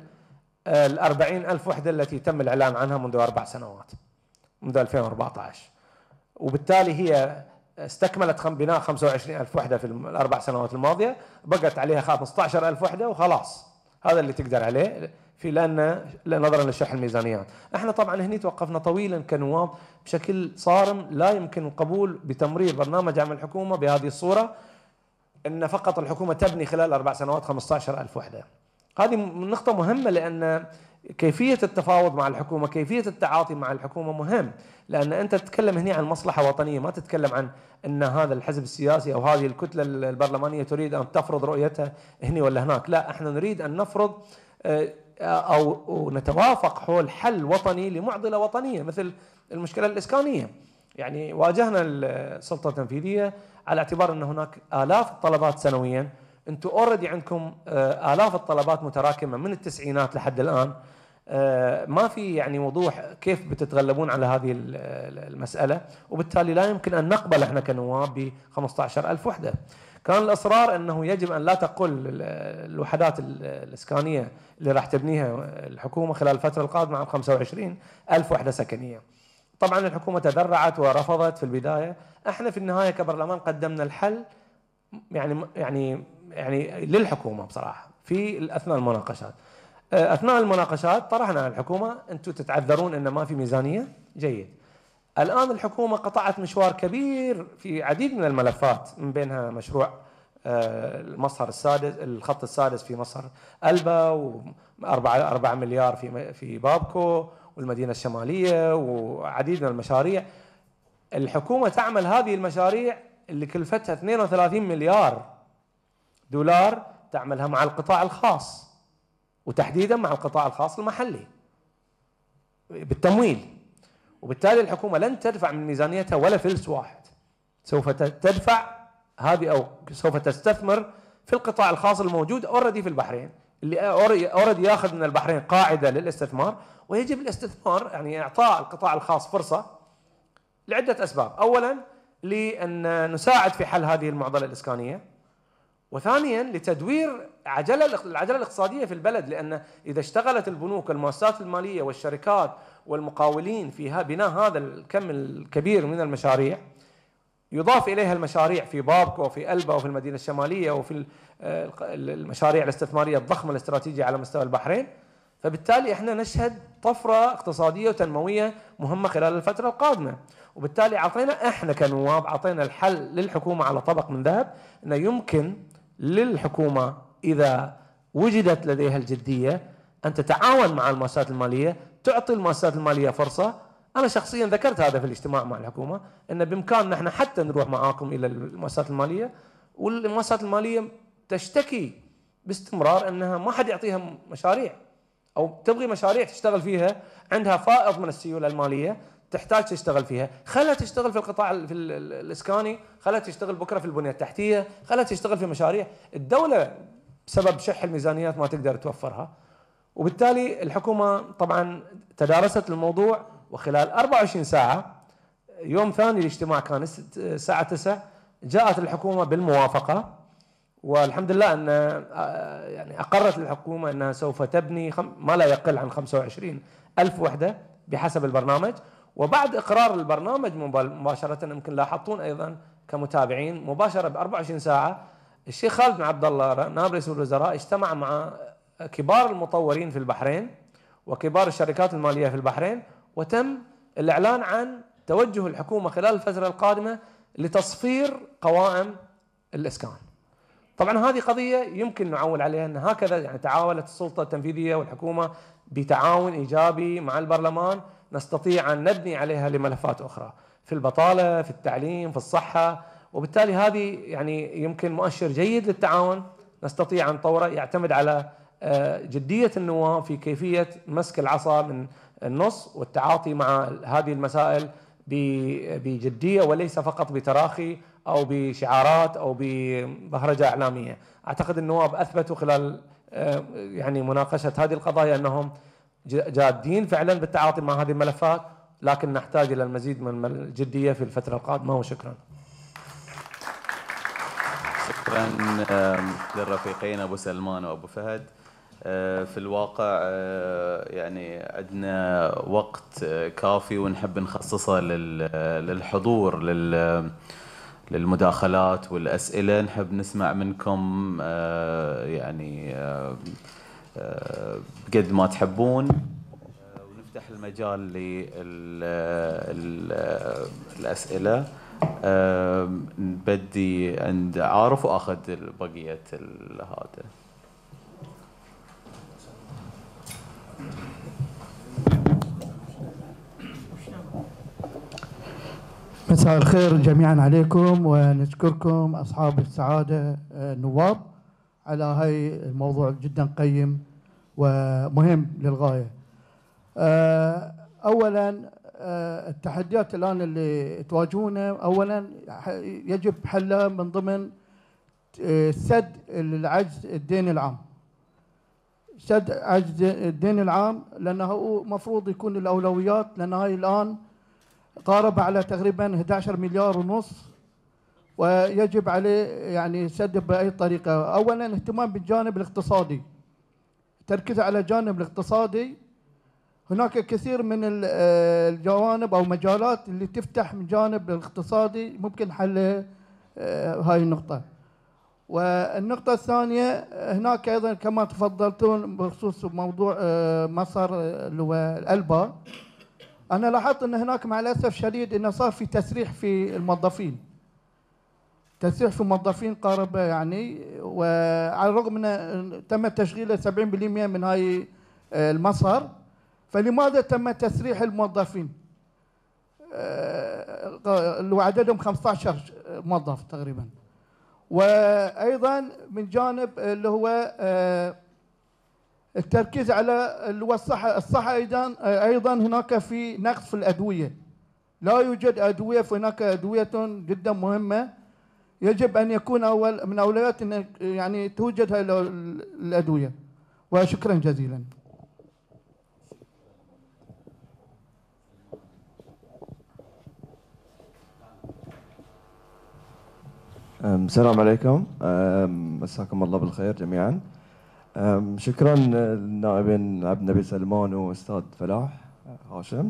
آه، الأربعين ألف وحدة التي تم الإعلان عنها منذ أربع سنوات منذ 2014 وبالتالي هي استكملت بناء 25 ألف وحدة في الأربع سنوات الماضية بقت عليها 15 ألف وحدة وخلاص هذا اللي تقدر عليه في لأن نظرا لشرح الميزانيات احنا طبعا هني توقفنا طويلا كنواب بشكل صارم لا يمكن القبول بتمرير برنامج عمل الحكومة بهذه الصورة أن فقط الحكومة تبني خلال أربع سنوات 15000 وحدة هذه نقطة مهمة لأن كيفية التفاوض مع الحكومة كيفية التعاطي مع الحكومة مهم لأن أنت تتكلم هنا عن مصلحة وطنية ما تتكلم عن أن هذا الحزب السياسي أو هذه الكتلة البرلمانية تريد أن تفرض رؤيتها هنا ولا هناك لا احنا نريد أن نفرض آه، أو نتوافق حول حل وطني لمعضلة وطنية مثل المشكلة الإسكانية يعني واجهنا السلطة التنفيذية على اعتبار أن هناك آلاف الطلبات سنويا أنتم أوريدي عندكم آه، آلاف الطلبات متراكمة من التسعينات لحد الآن آه، ما في يعني وضوح كيف بتتغلبون على هذه آه، المسألة وبالتالي لا يمكن أن نقبل احنا كنواب ب 15000 وحدة كان الاصرار انه يجب ان لا تقل الوحدات الاسكانيه اللي راح تبنيها الحكومه خلال الفتره القادمه عام 25 ألف وحده سكنيه. طبعا الحكومه تذرعت ورفضت في البدايه، احنا في النهايه كبرلمان قدمنا الحل يعني يعني يعني للحكومه بصراحه في اثناء المناقشات. آه، اثناء المناقشات طرحنا على الحكومه انتم تتعذرون ان ما في ميزانيه؟ جيد. الان الحكومه قطعت مشوار كبير في عديد من الملفات من بينها مشروع المصهر السادس الخط السادس في مصر البا و4 مليار في في بابكو والمدينه الشماليه وعديد من المشاريع الحكومه تعمل هذه المشاريع اللي كلفتها 32 مليار دولار تعملها مع القطاع الخاص وتحديدا مع القطاع الخاص المحلي بالتمويل وبالتالي الحكومه لن تدفع من ميزانيتها ولا فلس واحد سوف تدفع هذه او سوف تستثمر في القطاع الخاص الموجود اوريدي في البحرين اللي اوريدي ياخذ من البحرين قاعده للاستثمار ويجب الاستثمار يعني اعطاء القطاع الخاص فرصه لعده اسباب، اولا لان نساعد في حل هذه المعضله الاسكانيه وثانيا لتدوير عجله العجله الاقتصاديه في البلد لان اذا اشتغلت البنوك والمؤسسات الماليه والشركات والمقاولين في بناء هذا الكم الكبير من المشاريع يضاف اليها المشاريع في بابكو وفي البا وفي المدينه الشماليه وفي آه، المشاريع الاستثماريه الضخمه الاستراتيجيه على مستوى البحرين فبالتالي احنا نشهد طفره اقتصاديه وتنمويه مهمه خلال الفتره القادمه وبالتالي اعطينا احنا كنواب اعطينا الحل للحكومه على طبق من ذهب انه يمكن للحكومه اذا وجدت لديها الجديه ان تتعاون مع المؤسسات الماليه تعطي المؤسسات الماليه فرصه انا شخصيا ذكرت هذا في الاجتماع مع الحكومه ان بامكاننا احنا حتى نروح معاكم الى المؤسسات الماليه والمؤسسات الماليه تشتكي باستمرار انها ما حد يعطيها مشاريع او تبغي مشاريع تشتغل فيها عندها فائض من السيوله الماليه تحتاج تشتغل فيها خلها تشتغل في القطاع في الاسكاني خلها تشتغل بكره في البنيه التحتيه خلها تشتغل في مشاريع الدوله بسبب شح الميزانيات ما تقدر توفرها وبالتالي الحكومه طبعا تدارست الموضوع وخلال 24 ساعة يوم ثاني الاجتماع كان الساعة 9 جاءت الحكومة بالموافقة والحمد لله أن آه، يعني أقرت الحكومة أنها سوف تبني ما لا يقل عن 25 ألف وحدة بحسب البرنامج وبعد إقرار البرنامج مباشرة يمكن لاحظتون أيضا كمتابعين مباشرة ب 24 ساعة الشيخ خالد بن عبد الله نائب رئيس الوزراء اجتمع مع كبار المطورين في البحرين وكبار الشركات المالية في البحرين وتم الاعلان عن توجه الحكومه خلال الفتره القادمه لتصفير قوائم الاسكان. طبعا هذه قضيه يمكن نعول عليها ان هكذا يعني تعاونت السلطه التنفيذيه والحكومه بتعاون ايجابي مع البرلمان نستطيع ان نبني عليها لملفات اخرى في البطاله، في التعليم، في الصحه، وبالتالي هذه يعني يمكن مؤشر جيد للتعاون نستطيع ان نطوره يعتمد على آه، جديه النواب في كيفيه مسك العصا من النص والتعاطي مع هذه المسائل بجديه وليس فقط بتراخي او بشعارات او ببهرجه اعلاميه، اعتقد النواب اثبتوا خلال آه، يعني مناقشه هذه القضايا انهم جادين فعلا بالتعاطي مع هذه الملفات لكن نحتاج الى المزيد من الجديه في الفتره القادمه وشكرا. شكرا للرفيقين ابو سلمان وابو فهد. آه، في الواقع آه، يعني عندنا وقت آه، كافي ونحب نخصصه للحضور للمداخلات والأسئلة نحب نسمع منكم يعني قد ما تحبون ونفتح المجال للأسئلة نبدي عند عارف وآخذ بقية هذا مساء الخير جميعا عليكم ونشكركم اصحاب السعاده آه، النواب على هاي الموضوع جدا قيم ومهم للغايه. آه، اولا آه، التحديات الان اللي تواجهونا اولا يجب حلها من ضمن سد العجز الديني العام. سد عجز الدين العام لانه المفروض يكون الاولويات لان هاي الان قارب على تقريبا 11 مليار ونص ويجب عليه يعني سد باي طريقه اولا اهتمام بالجانب الاقتصادي تركيز على الجانب الاقتصادي هناك كثير من الجوانب او مجالات اللي تفتح من جانب الاقتصادي ممكن حل آه، هاي النقطه والنقطه الثانيه هناك ايضا كما تفضلتون بخصوص موضوع آه، مصر اللي هو الالبا انا لاحظت ان هناك مع الاسف الشديد انه صار في تسريح في الموظفين تسريح في الموظفين قارب يعني وعلى الرغم من تم تشغيل 70% من هاي آه، المصهر فلماذا تم تسريح الموظفين؟ اللي عددهم 15 موظف تقريبا وايضا من جانب اللي هو آه، التركيز على الصحة الصحة أيضا أيضا هناك في نقص في الأدوية لا يوجد أدوية فهناك أدوية جدا مهمة يجب أن يكون أول من أولويات أن يعني توجد هذه الأدوية وشكرا جزيلا السلام عليكم مساكم الله بالخير جميعا شكرا للنائبين آه، عبد النبي سلمان واستاذ فلاح آه، هاشم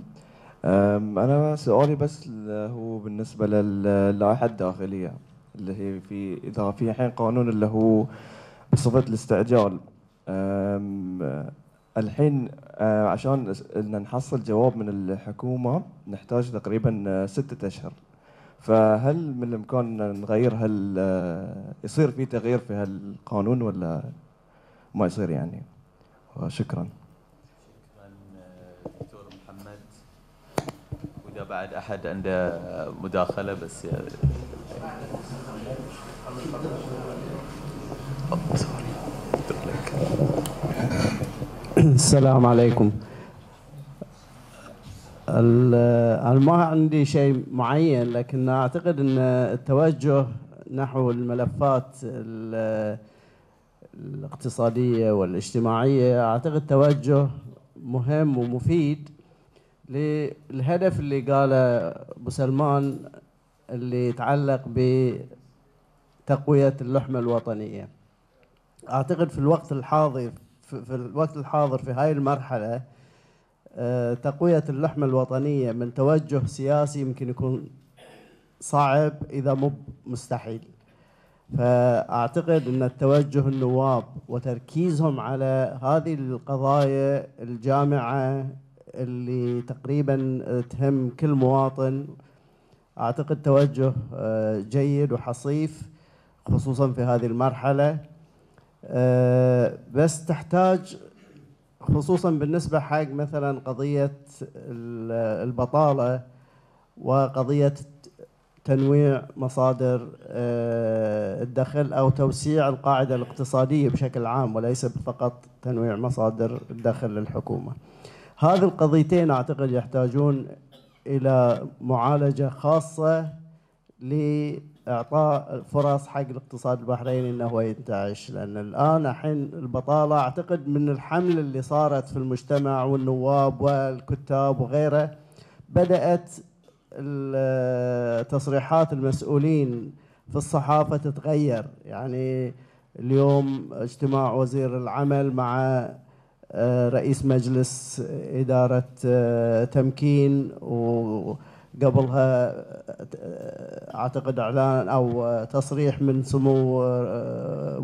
انا سؤالي بس هو بالنسبه للائحه الداخليه اللي هي في اذا في الحين قانون اللي هو بصفه الاستعجال الحين آه، عشان نحصل جواب من الحكومه نحتاج تقريبا ستة اشهر فهل من الامكان نغير هل يصير في تغيير في هالقانون ولا ما يصير يعني شكرا دكتور محمد واذا بعد احد عنده مداخله بس السلام عليكم أنا ما عندي شيء معين لكن أعتقد أن التوجه نحو الملفات الاقتصادية والاجتماعية أعتقد توجه مهم ومفيد للهدف اللي قاله أبو سلمان اللي يتعلق بتقوية اللحمة الوطنية أعتقد في الوقت الحاضر في الوقت الحاضر في هاي المرحلة آه، تقوية اللحمة الوطنية من توجه سياسي يمكن يكون صعب إذا مو مستحيل فاعتقد ان التوجه النواب وتركيزهم على هذه القضايا الجامعه اللي تقريبا تهم كل مواطن اعتقد توجه آه، جيد وحصيف خصوصا في هذه المرحله آه، بس تحتاج خصوصا بالنسبه حق مثلا قضيه البطاله وقضيه تنويع مصادر آه، الدخل او توسيع القاعده الاقتصاديه بشكل عام وليس فقط تنويع مصادر الدخل للحكومه. هذه القضيتين اعتقد يحتاجون الى معالجه خاصه لاعطاء فرص حق الاقتصاد البحريني انه هو ينتعش لان الان الحين البطاله اعتقد من الحمله اللي صارت في المجتمع والنواب والكتاب وغيره بدات تصريحات المسؤولين في الصحافة تتغير يعني اليوم اجتماع وزير العمل مع آه، رئيس مجلس إدارة آه، تمكين وقبلها آه، أعتقد إعلان أو تصريح من سمو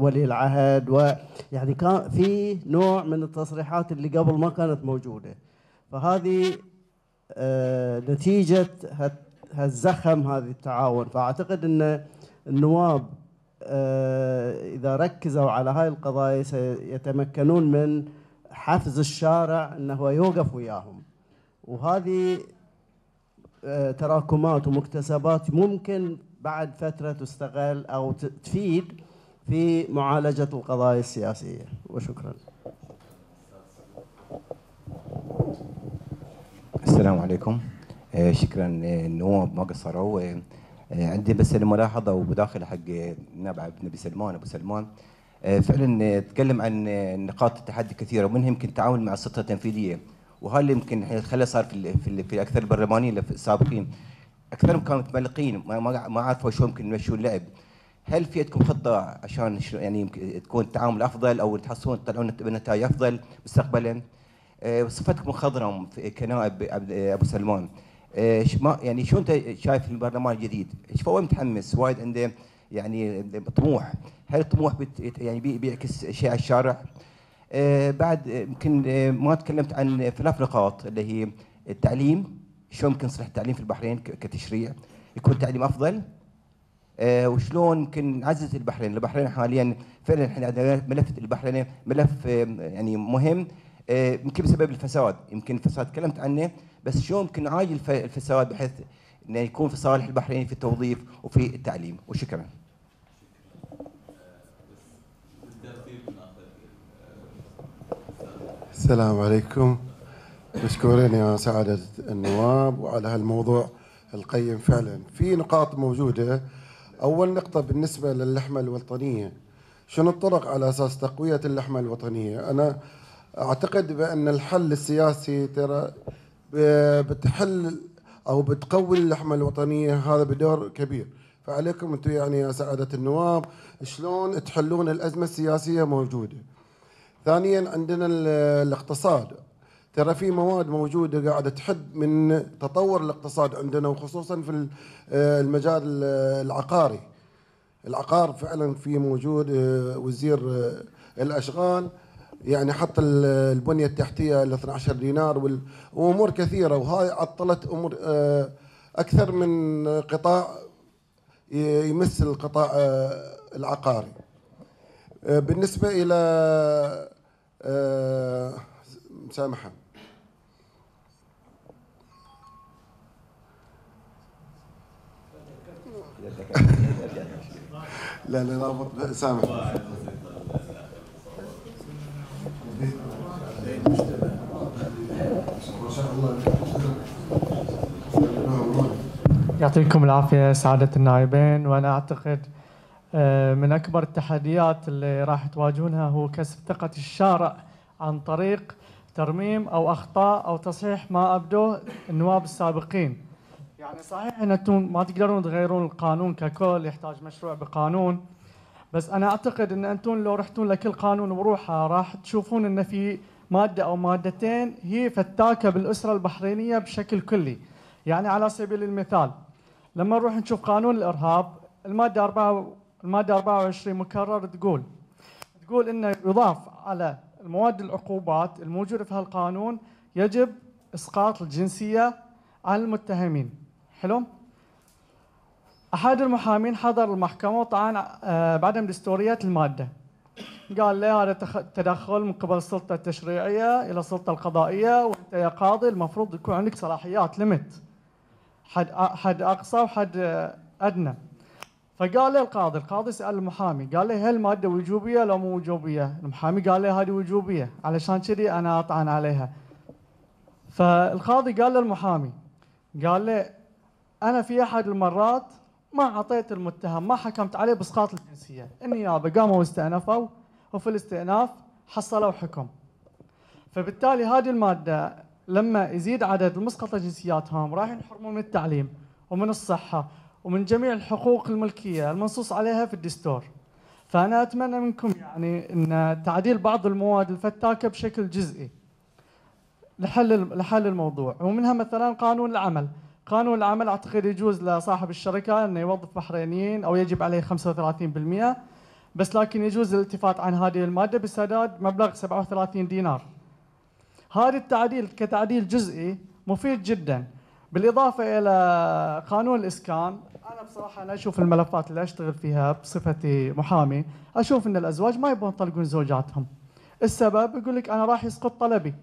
ولي العهد ويعني كان في نوع من التصريحات اللي قبل ما كانت موجودة فهذه آه، نتيجه هالزخم هذا التعاون فاعتقد ان النواب آه، اذا ركزوا على هاي القضايا سيتمكنون من حفز الشارع انه يوقف وياهم وهذه آه، تراكمات ومكتسبات ممكن بعد فتره تستغل او تفيد في معالجه القضايا السياسيه وشكرا السلام عليكم آه، شكرا النواب آه، ما قصروا آه، عندي بس الملاحظه وبداخل حق نبع بن ابي سلمان ابو سلمان فعلا تكلم عن نقاط التحدي كثيره ومنها يمكن التعاون مع السلطه التنفيذيه وهذا اللي يمكن خلى صار في في, في اكثر البرلمانيين السابقين اكثرهم كانوا متملقين ما ما عرفوا شو يمكن يمشون اللعب هل في عندكم خطه عشان يعني تكون التعامل افضل او تحصلون تطلعون نتائج افضل مستقبلا؟ آه، صفتك مخضرم كنائب ابو سلمان آه، يعني شو انت شايف البرلمان الجديد؟ ايش فهو متحمس وايد عنده يعني طموح، هل الطموح بت يعني بيعكس شيء على الشارع؟ آه، بعد يمكن ما تكلمت عن ثلاث نقاط اللي هي التعليم شو ممكن صلح التعليم في البحرين كتشريع يكون تعليم افضل وشلون ممكن نعزز البحرين، البحرين حاليا فعلا احنا عندنا ملف البحرين ملف يعني مهم آه، يمكن بسبب الفساد يمكن الفساد تكلمت عنه بس شو ممكن نعالج الفساد بحيث انه يكون في صالح البحرين في التوظيف وفي التعليم وشكرا. السلام عليكم مشكورين يا سعادة النواب وعلى هالموضوع القيم فعلا في نقاط موجودة أول نقطة بالنسبة للحمة الوطنية شنو الطرق على أساس تقوية اللحمة الوطنية أنا اعتقد بان الحل السياسي ترى بتحل او بتقوي اللحمه الوطنيه هذا بدور كبير فعليكم انتم يعني يا سعاده النواب شلون تحلون الازمه السياسيه موجوده ثانيا عندنا الاقتصاد ترى في مواد موجوده قاعده تحد من تطور الاقتصاد عندنا وخصوصا في المجال العقاري العقار فعلا في موجود آه، وزير آه، الاشغال يعني حتى البنيه التحتيه ال 12 دينار وامور كثيره وهاي عطلت امور آه، اكثر من قطاع يمس القطاع آه، العقاري آه، بالنسبه الى مسامحه لا لا رابط سامح يعطيكم العافية سعادة النائبين وأنا أعتقد آه، من أكبر التحديات اللي راح تواجهونها هو كسب ثقة الشارع عن طريق ترميم أو أخطاء أو تصحيح ما أبدوه النواب السابقين يعني صحيح أن ما تقدرون تغيرون القانون ككل يحتاج مشروع بقانون بس انا اعتقد ان انتم لو رحتون لكل قانون وروحه راح تشوفون ان في ماده او مادتين هي فتاكه بالاسره البحرينيه بشكل كلي يعني على سبيل المثال لما نروح نشوف قانون الارهاب الماده 4 الماده 24 مكرر تقول تقول انه يضاف على المواد العقوبات الموجوده في هالقانون يجب اسقاط الجنسيه على المتهمين حلو احد المحامين حضر المحكمه وطعن آه، بعدم دستوريات الماده قال لي هذا تدخل من قبل السلطه التشريعيه الى السلطه القضائيه وانت يا قاضي المفروض يكون عندك صلاحيات ليمت حد حد اقصى وحد ادنى فقال لي القاضي القاضي سال المحامي قال لي هل الماده وجوبيه لو مو وجوبيه المحامي قال لي هذه وجوبيه علشان كذي انا اطعن عليها فالقاضي قال للمحامي قال لي انا في احد المرات ما اعطيت المتهم ما حكمت عليه باسقاط الجنسيه النيابه قاموا واستأنفوا وفي الاستئناف حصلوا حكم فبالتالي هذه الماده لما يزيد عدد المسقطه جنسياتهم راح ينحرمون من التعليم ومن الصحه ومن جميع الحقوق الملكيه المنصوص عليها في الدستور فانا اتمنى منكم يعني ان تعديل بعض المواد الفتاكه بشكل جزئي لحل لحل الموضوع ومنها مثلا قانون العمل قانون العمل اعتقد يجوز لصاحب الشركه انه يوظف بحرينيين او يجب عليه 35% بس لكن يجوز الالتفات عن هذه الماده بسداد مبلغ 37 دينار. هذا التعديل كتعديل جزئي مفيد جدا بالاضافه الى قانون الاسكان انا بصراحه انا اشوف الملفات اللي اشتغل فيها بصفتي محامي اشوف ان الازواج ما يبون يطلقون زوجاتهم. السبب يقول لك انا راح يسقط طلبي.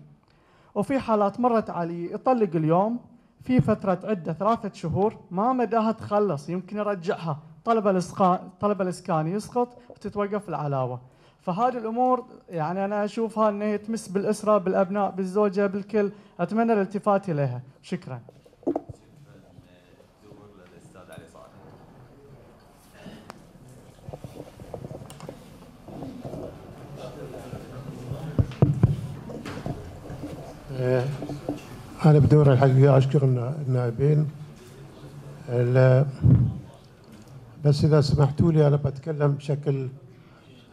وفي حالات مرت علي يطلق اليوم في فترة عدة ثلاثة شهور ما مداها تخلص يمكن يرجعها طلب الإسقاء طلب الإسكان يسقط وتتوقف العلاوة فهذه الأمور يعني أنا أشوفها هي تمس بالأسرة بالأبناء بالزوجة بالكل أتمنى الالتفات إليها شكرا Yeah. آه، أنا بدور الحقيقة أشكر النائبين بس إذا سمحتوا لي أنا بتكلم بشكل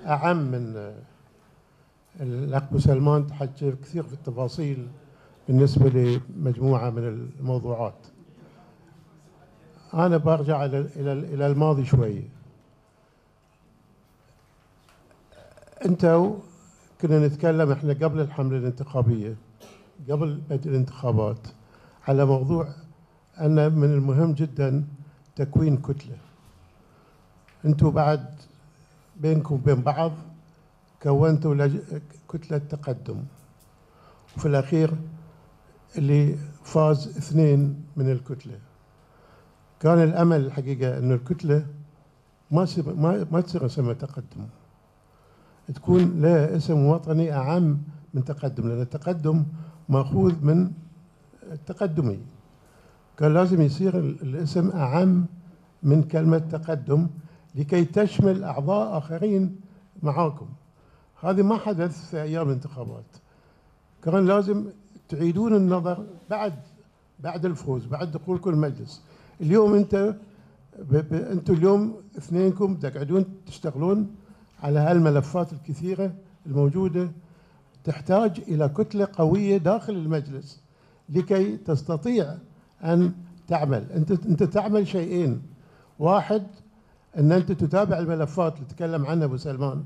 أعم من الأخ سلمان تحكي كثير في التفاصيل بالنسبة لمجموعة من الموضوعات أنا برجع إلى إلى الماضي شوي أنتوا كنا نتكلم إحنا قبل الحملة الانتخابية قبل بدء الانتخابات على موضوع أن من المهم جدا تكوين كتلة انتم بعد بينكم وبين بعض كونتوا لج... كتلة تقدم وفي الأخير اللي فاز اثنين من الكتلة كان الأمل الحقيقة أن الكتلة ما سب... ما ما تصير اسمها تقدم تكون لها اسم وطني أعم من تقدم لأن التقدم ماخوذ من التقدمي كان لازم يصير الاسم أعم من كلمة تقدم لكي تشمل أعضاء آخرين معاكم هذا ما حدث في أيام الانتخابات كان لازم تعيدون النظر بعد بعد الفوز بعد دخولكم المجلس اليوم انت انتم اليوم اثنينكم تقعدون تشتغلون على هالملفات الكثيره الموجوده تحتاج إلى كتلة قوية داخل المجلس لكي تستطيع أن تعمل أنت, أنت تعمل شيئين واحد أن أنت تتابع الملفات اللي تكلم عنها أبو سلمان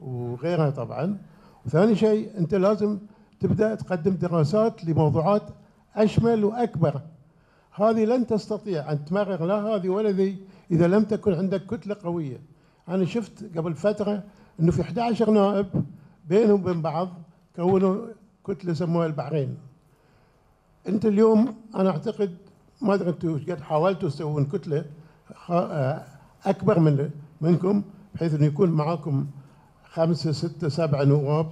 وغيرها طبعا وثاني شيء أنت لازم تبدأ تقدم دراسات لموضوعات أشمل وأكبر هذه لن تستطيع أن تمرر لا هذه ولا ذي إذا لم تكن عندك كتلة قوية أنا شفت قبل فترة أنه في 11 نائب بينهم وبين بعض كونوا كتله سموها البحرين انت اليوم انا اعتقد ما ادري انتم قد حاولتوا تسوون كتله آه، اكبر من منكم بحيث انه يكون معاكم خمسه سته سبعه نواب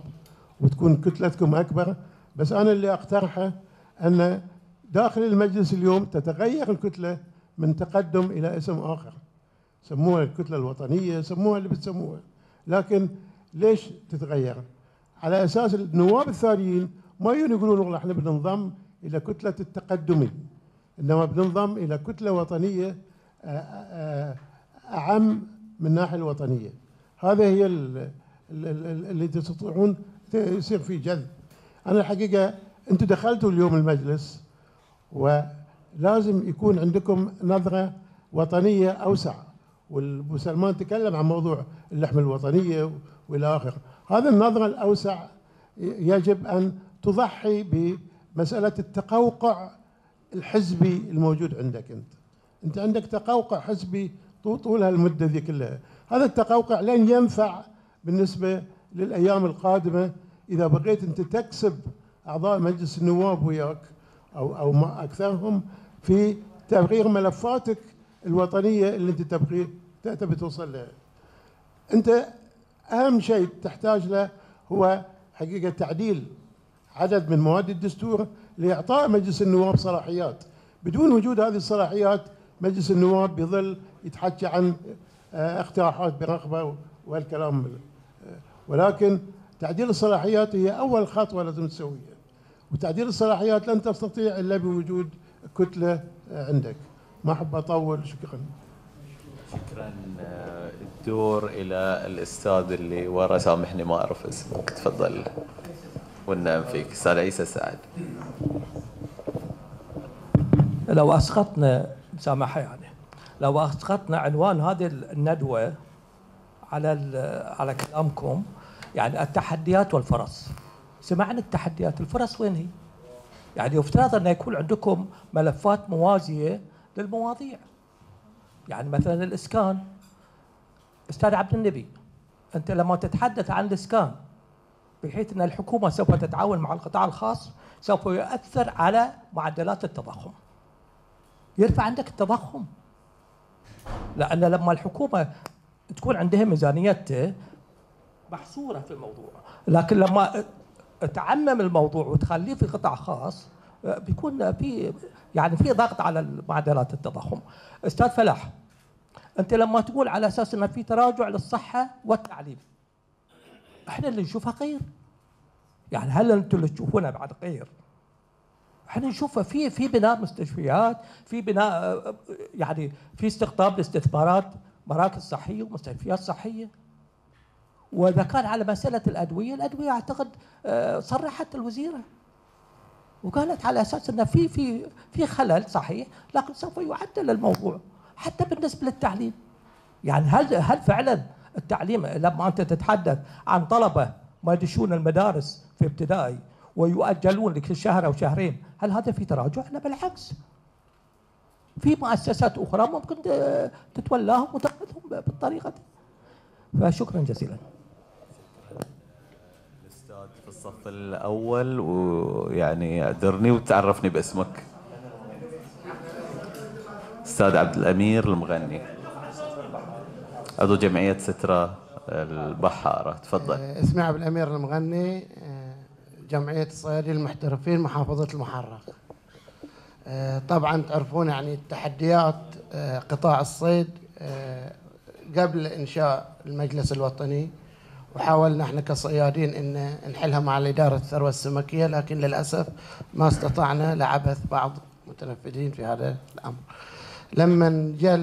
وتكون كتلتكم اكبر بس انا اللي اقترحه ان داخل المجلس اليوم تتغير الكتله من تقدم الى اسم اخر سموها الكتله الوطنيه سموها اللي بتسموها لكن ليش تتغير؟ على اساس النواب الثانيين ما يجون يقولون والله احنا بننضم الى كتله التقدمي انما بننضم الى كتله وطنيه آه، آه، آه، اعم من الناحيه الوطنيه هذا هي اللي تستطيعون يصير في جذب انا الحقيقه انتم دخلتوا اليوم المجلس ولازم يكون عندكم نظره وطنيه اوسع والبو سلمان تكلم عن موضوع اللحمه الوطنيه والى اخره هذا النظرة الأوسع يجب أن تضحي بمسألة التقوقع الحزبي الموجود عندك أنت أنت عندك تقوقع حزبي طول هالمدة ذي كلها هذا التقوقع لن ينفع بالنسبة للأيام القادمة إذا بقيت أنت تكسب أعضاء مجلس النواب وياك أو أو ما أكثرهم في تبرير ملفاتك الوطنية اللي أنت تبغي تبي توصل لها أنت اهم شيء تحتاج له هو حقيقه تعديل عدد من مواد الدستور لاعطاء مجلس النواب صلاحيات بدون وجود هذه الصلاحيات مجلس النواب بيظل يتحكى عن آه، اقتراحات برغبه والكلام ولكن تعديل الصلاحيات هي اول خطوه لازم تسويها وتعديل الصلاحيات لن تستطيع الا بوجود كتله عندك ما احب اطول شكرا شكرا آه، الدور الى الاستاذ اللي ورا سامحني ما اعرف اسمك تفضل والنعم فيك استاذ عيسى سعد لو اسقطنا سامحه يعني لو اسقطنا عنوان هذه الندوه على على كلامكم يعني التحديات والفرص سمعنا التحديات الفرص وين هي؟ يعني يفترض ان يكون عندكم ملفات موازيه للمواضيع يعني مثلا الاسكان استاذ عبد النبي انت لما تتحدث عن الاسكان بحيث ان الحكومه سوف تتعاون مع القطاع الخاص سوف يؤثر على معدلات التضخم يرفع عندك التضخم لان لما الحكومه تكون عندها ميزانيتها محصوره في الموضوع لكن لما تعمم الموضوع وتخليه في قطاع خاص بيكون في يعني في ضغط على معدلات التضخم استاذ فلاح انت لما تقول على اساس ان في تراجع للصحه والتعليم احنا اللي نشوفها غير يعني هل انتم اللي تشوفونها بعد غير احنا نشوفها في في بناء مستشفيات في بناء يعني في استقطاب لاستثمارات مراكز صحيه ومستشفيات صحيه واذا كان على مساله الادويه الادويه اعتقد آه، صرحت الوزيره وقالت على اساس ان في في في خلل صحيح لكن سوف يعدل الموضوع حتى بالنسبة للتعليم يعني هل هل فعلا التعليم لما أنت تتحدث عن طلبة ما يدشون المدارس في ابتدائي ويؤجلون لك شهر أو شهرين هل هذا في تراجع؟ لا بالعكس في مؤسسات أخرى ممكن تتولاهم وتأخذهم بالطريقة دي فشكرا جزيلا الأستاذ في الصف الأول ويعني اعذرني وتعرفني باسمك أستاذ عبد الأمير المغني عضو جمعية سترة البحارة تفضل آه، اسمي عبد الأمير المغني آه، جمعية الصيادين المحترفين محافظة المحرق آه، طبعا تعرفون يعني التحديات قطاع الصيد قبل إنشاء المجلس الوطني وحاولنا احنا كصيادين ان نحلها مع الاداره الثروه السمكيه لكن للاسف ما استطعنا لعبث بعض متنفذين في هذا الامر. لما جاء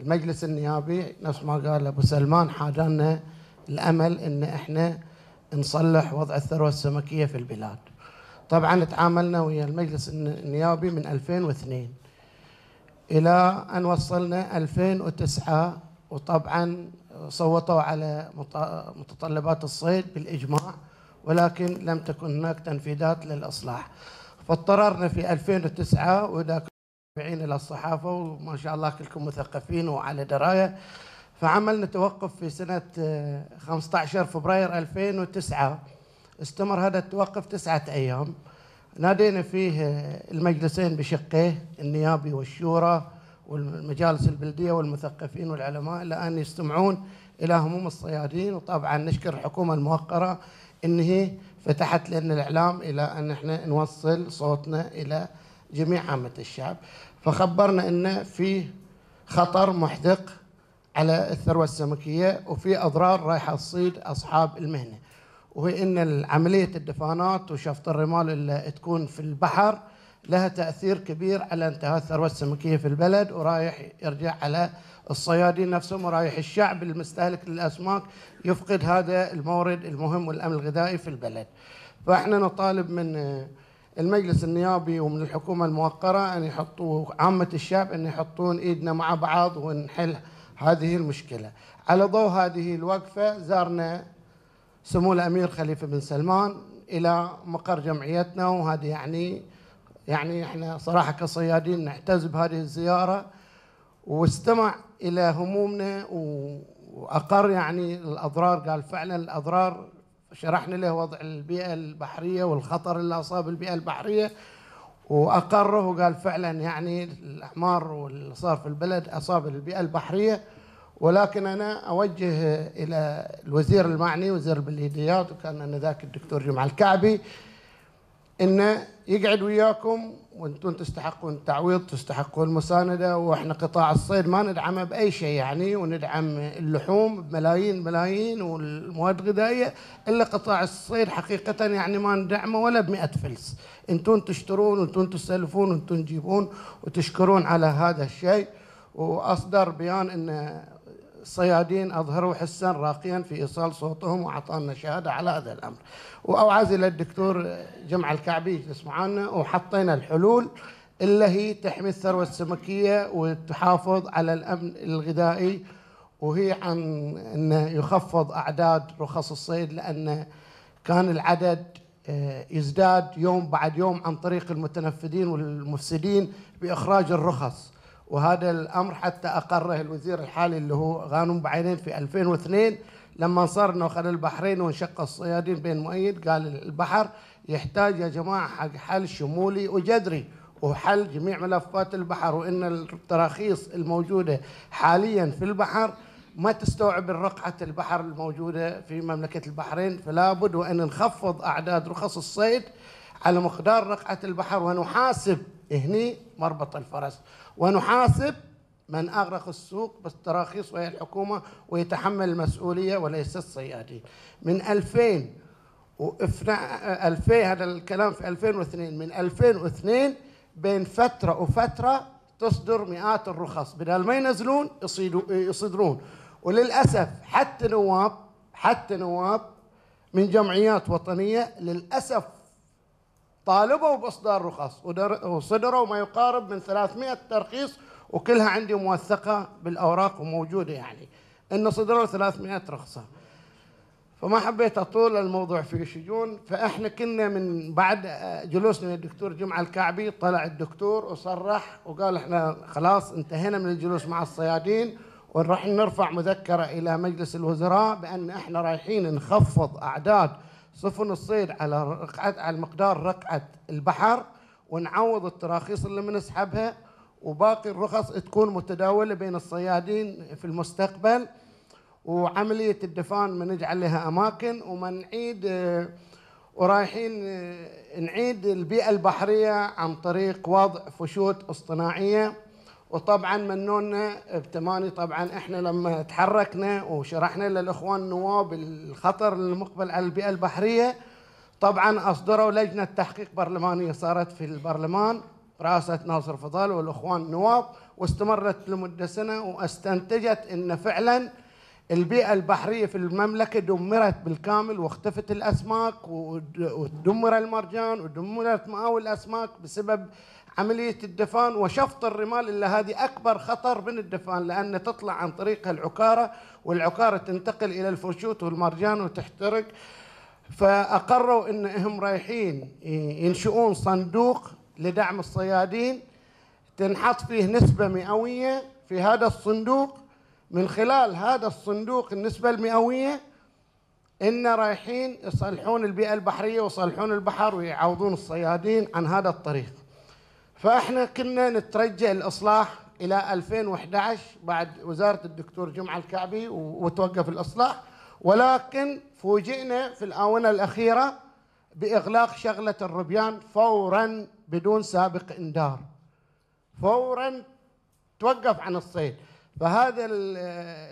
المجلس النيابي نفس ما قال ابو سلمان حاجانا الامل ان احنا نصلح وضع الثروه السمكيه في البلاد. طبعا تعاملنا ويا المجلس النيابي من 2002 الى ان وصلنا 2009 وطبعا صوتوا على متطلبات الصيد بالاجماع ولكن لم تكن هناك تنفيذات للاصلاح فاضطررنا في 2009 وذاك متابعين إلى الصحافة وما شاء الله كلكم مثقفين وعلى دراية فعملنا توقف في سنة 15 آه، فبراير 2009 استمر هذا التوقف تسعة أيام نادينا فيه آه، المجلسين بشقيه النيابي والشورى والمجالس البلدية والمثقفين والعلماء إلى أن يستمعون إلى هموم الصيادين وطبعا نشكر الحكومة الموقرة إن هي فتحت لنا الإعلام إلى أن احنا نوصل صوتنا إلى جميع عامة الشعب فخبرنا أنه في خطر محدق على الثروة السمكية وفي أضرار رايحة تصيد أصحاب المهنة وهي أن عملية الدفانات وشفط الرمال اللي تكون في البحر لها تأثير كبير على انتهاء الثروة السمكية في البلد ورايح يرجع على الصيادين نفسهم ورايح الشعب المستهلك للأسماك يفقد هذا المورد المهم والأمن الغذائي في البلد فإحنا نطالب من المجلس النيابي ومن الحكومه الموقره ان يحطوا عامه الشعب ان يحطون ايدنا مع بعض ونحل هذه المشكله. على ضوء هذه الوقفه زارنا سمو الامير خليفه بن سلمان الى مقر جمعيتنا وهذه يعني يعني احنا صراحه كصيادين نعتز بهذه الزياره واستمع الى همومنا واقر يعني الاضرار قال فعلا الاضرار شرحنا له وضع البيئة البحرية والخطر اللي أصاب البيئة البحرية وأقره وقال فعلا يعني الأعمار واللي صار في البلد أصاب البيئة البحرية ولكن أنا أوجه إلى الوزير المعني وزير البلديات وكان أنا ذاك الدكتور جمعة الكعبي إنه يقعد وياكم وانتم تستحقون التعويض تستحقون المساندة واحنا قطاع الصيد ما ندعمه بأي شيء يعني وندعم اللحوم بملايين ملايين والمواد الغذائية إلا قطاع الصيد حقيقة يعني ما ندعمه ولا بمئة فلس انتم تشترون وانتم تسلفون وانتم تجيبون وتشكرون على هذا الشيء وأصدر بيان أن الصيادين أظهروا حسا راقيا في إيصال صوتهم وأعطانا شهادة على هذا الأمر وأوعز إلى الدكتور جمع الكعبي يجلس معنا وحطينا الحلول اللي هي تحمي الثروة السمكية وتحافظ على الأمن الغذائي وهي عن أنه يخفض أعداد رخص الصيد لأن كان العدد آه، يزداد يوم بعد يوم عن طريق المتنفذين والمفسدين بإخراج الرخص وهذا الامر حتى اقره الوزير الحالي اللي هو غانم بعينين في 2002 لما صار انه خلى البحرين وانشق الصيادين بين مؤيد قال البحر يحتاج يا جماعه حق حل شمولي وجذري وحل جميع ملفات البحر وان التراخيص الموجوده حاليا في البحر ما تستوعب الرقعه البحر الموجودة في مملكة البحرين فلا بد وأن نخفض أعداد رخص الصيد على مقدار رقعة البحر ونحاسب هني مربط الفرس ونحاسب من أغرق السوق بالتراخيص وهي الحكومة ويتحمل المسؤولية وليس الصيادين من 2000 و 2000 هذا الكلام في 2002 من 2002 بين فترة وفترة تصدر مئات الرخص بدل ما ينزلون يصدرون وللأسف حتى نواب حتى نواب من جمعيات وطنية للأسف طالبوا باصدار رخص وصدروا ما يقارب من 300 ترخيص وكلها عندي موثقه بالاوراق وموجوده يعني انه صدروا 300 رخصه فما حبيت اطول الموضوع في شجون فاحنا كنا من بعد آه، جلوسنا الدكتور جمعه الكعبي طلع الدكتور وصرح وقال احنا خلاص انتهينا من الجلوس مع الصيادين وراح نرفع مذكره الى مجلس الوزراء بان احنا رايحين نخفض اعداد صفن الصيد على رقعة على مقدار رقعة البحر ونعوض التراخيص اللي بنسحبها وباقي الرخص تكون متداولة بين الصيادين في المستقبل وعملية الدفان بنجعل لها أماكن وما نعيد آه، ورايحين آه، نعيد البيئة البحرية عن طريق وضع فشوت اصطناعية وطبعا منونا بتماني طبعا احنا لما تحركنا وشرحنا للاخوان النواب الخطر المقبل على البيئه البحريه طبعا اصدروا لجنه تحقيق برلمانيه صارت في البرلمان رئاسه ناصر فضال والاخوان النواب واستمرت لمده سنه واستنتجت ان فعلا البيئه البحريه في المملكه دمرت بالكامل واختفت الاسماك ودمر المرجان ودمرت مآوي الاسماك بسبب عملية الدفان وشفط الرمال إلا هذه أكبر خطر من الدفان لأن تطلع عن طريق العكارة والعكارة تنتقل إلى الفرشوت والمرجان وتحترق فأقروا أنهم رايحين ينشئون صندوق لدعم الصيادين تنحط فيه نسبة مئوية في هذا الصندوق من خلال هذا الصندوق النسبة المئوية إن رايحين يصلحون البيئة البحرية ويصلحون البحر ويعوضون الصيادين عن هذا الطريق فاحنا كنا نترجه الاصلاح الى 2011 بعد وزاره الدكتور جمعه الكعبي وتوقف الاصلاح ولكن فوجئنا في الاونه الاخيره باغلاق شغله الربيان فورا بدون سابق انذار فورا توقف عن الصيد فهذا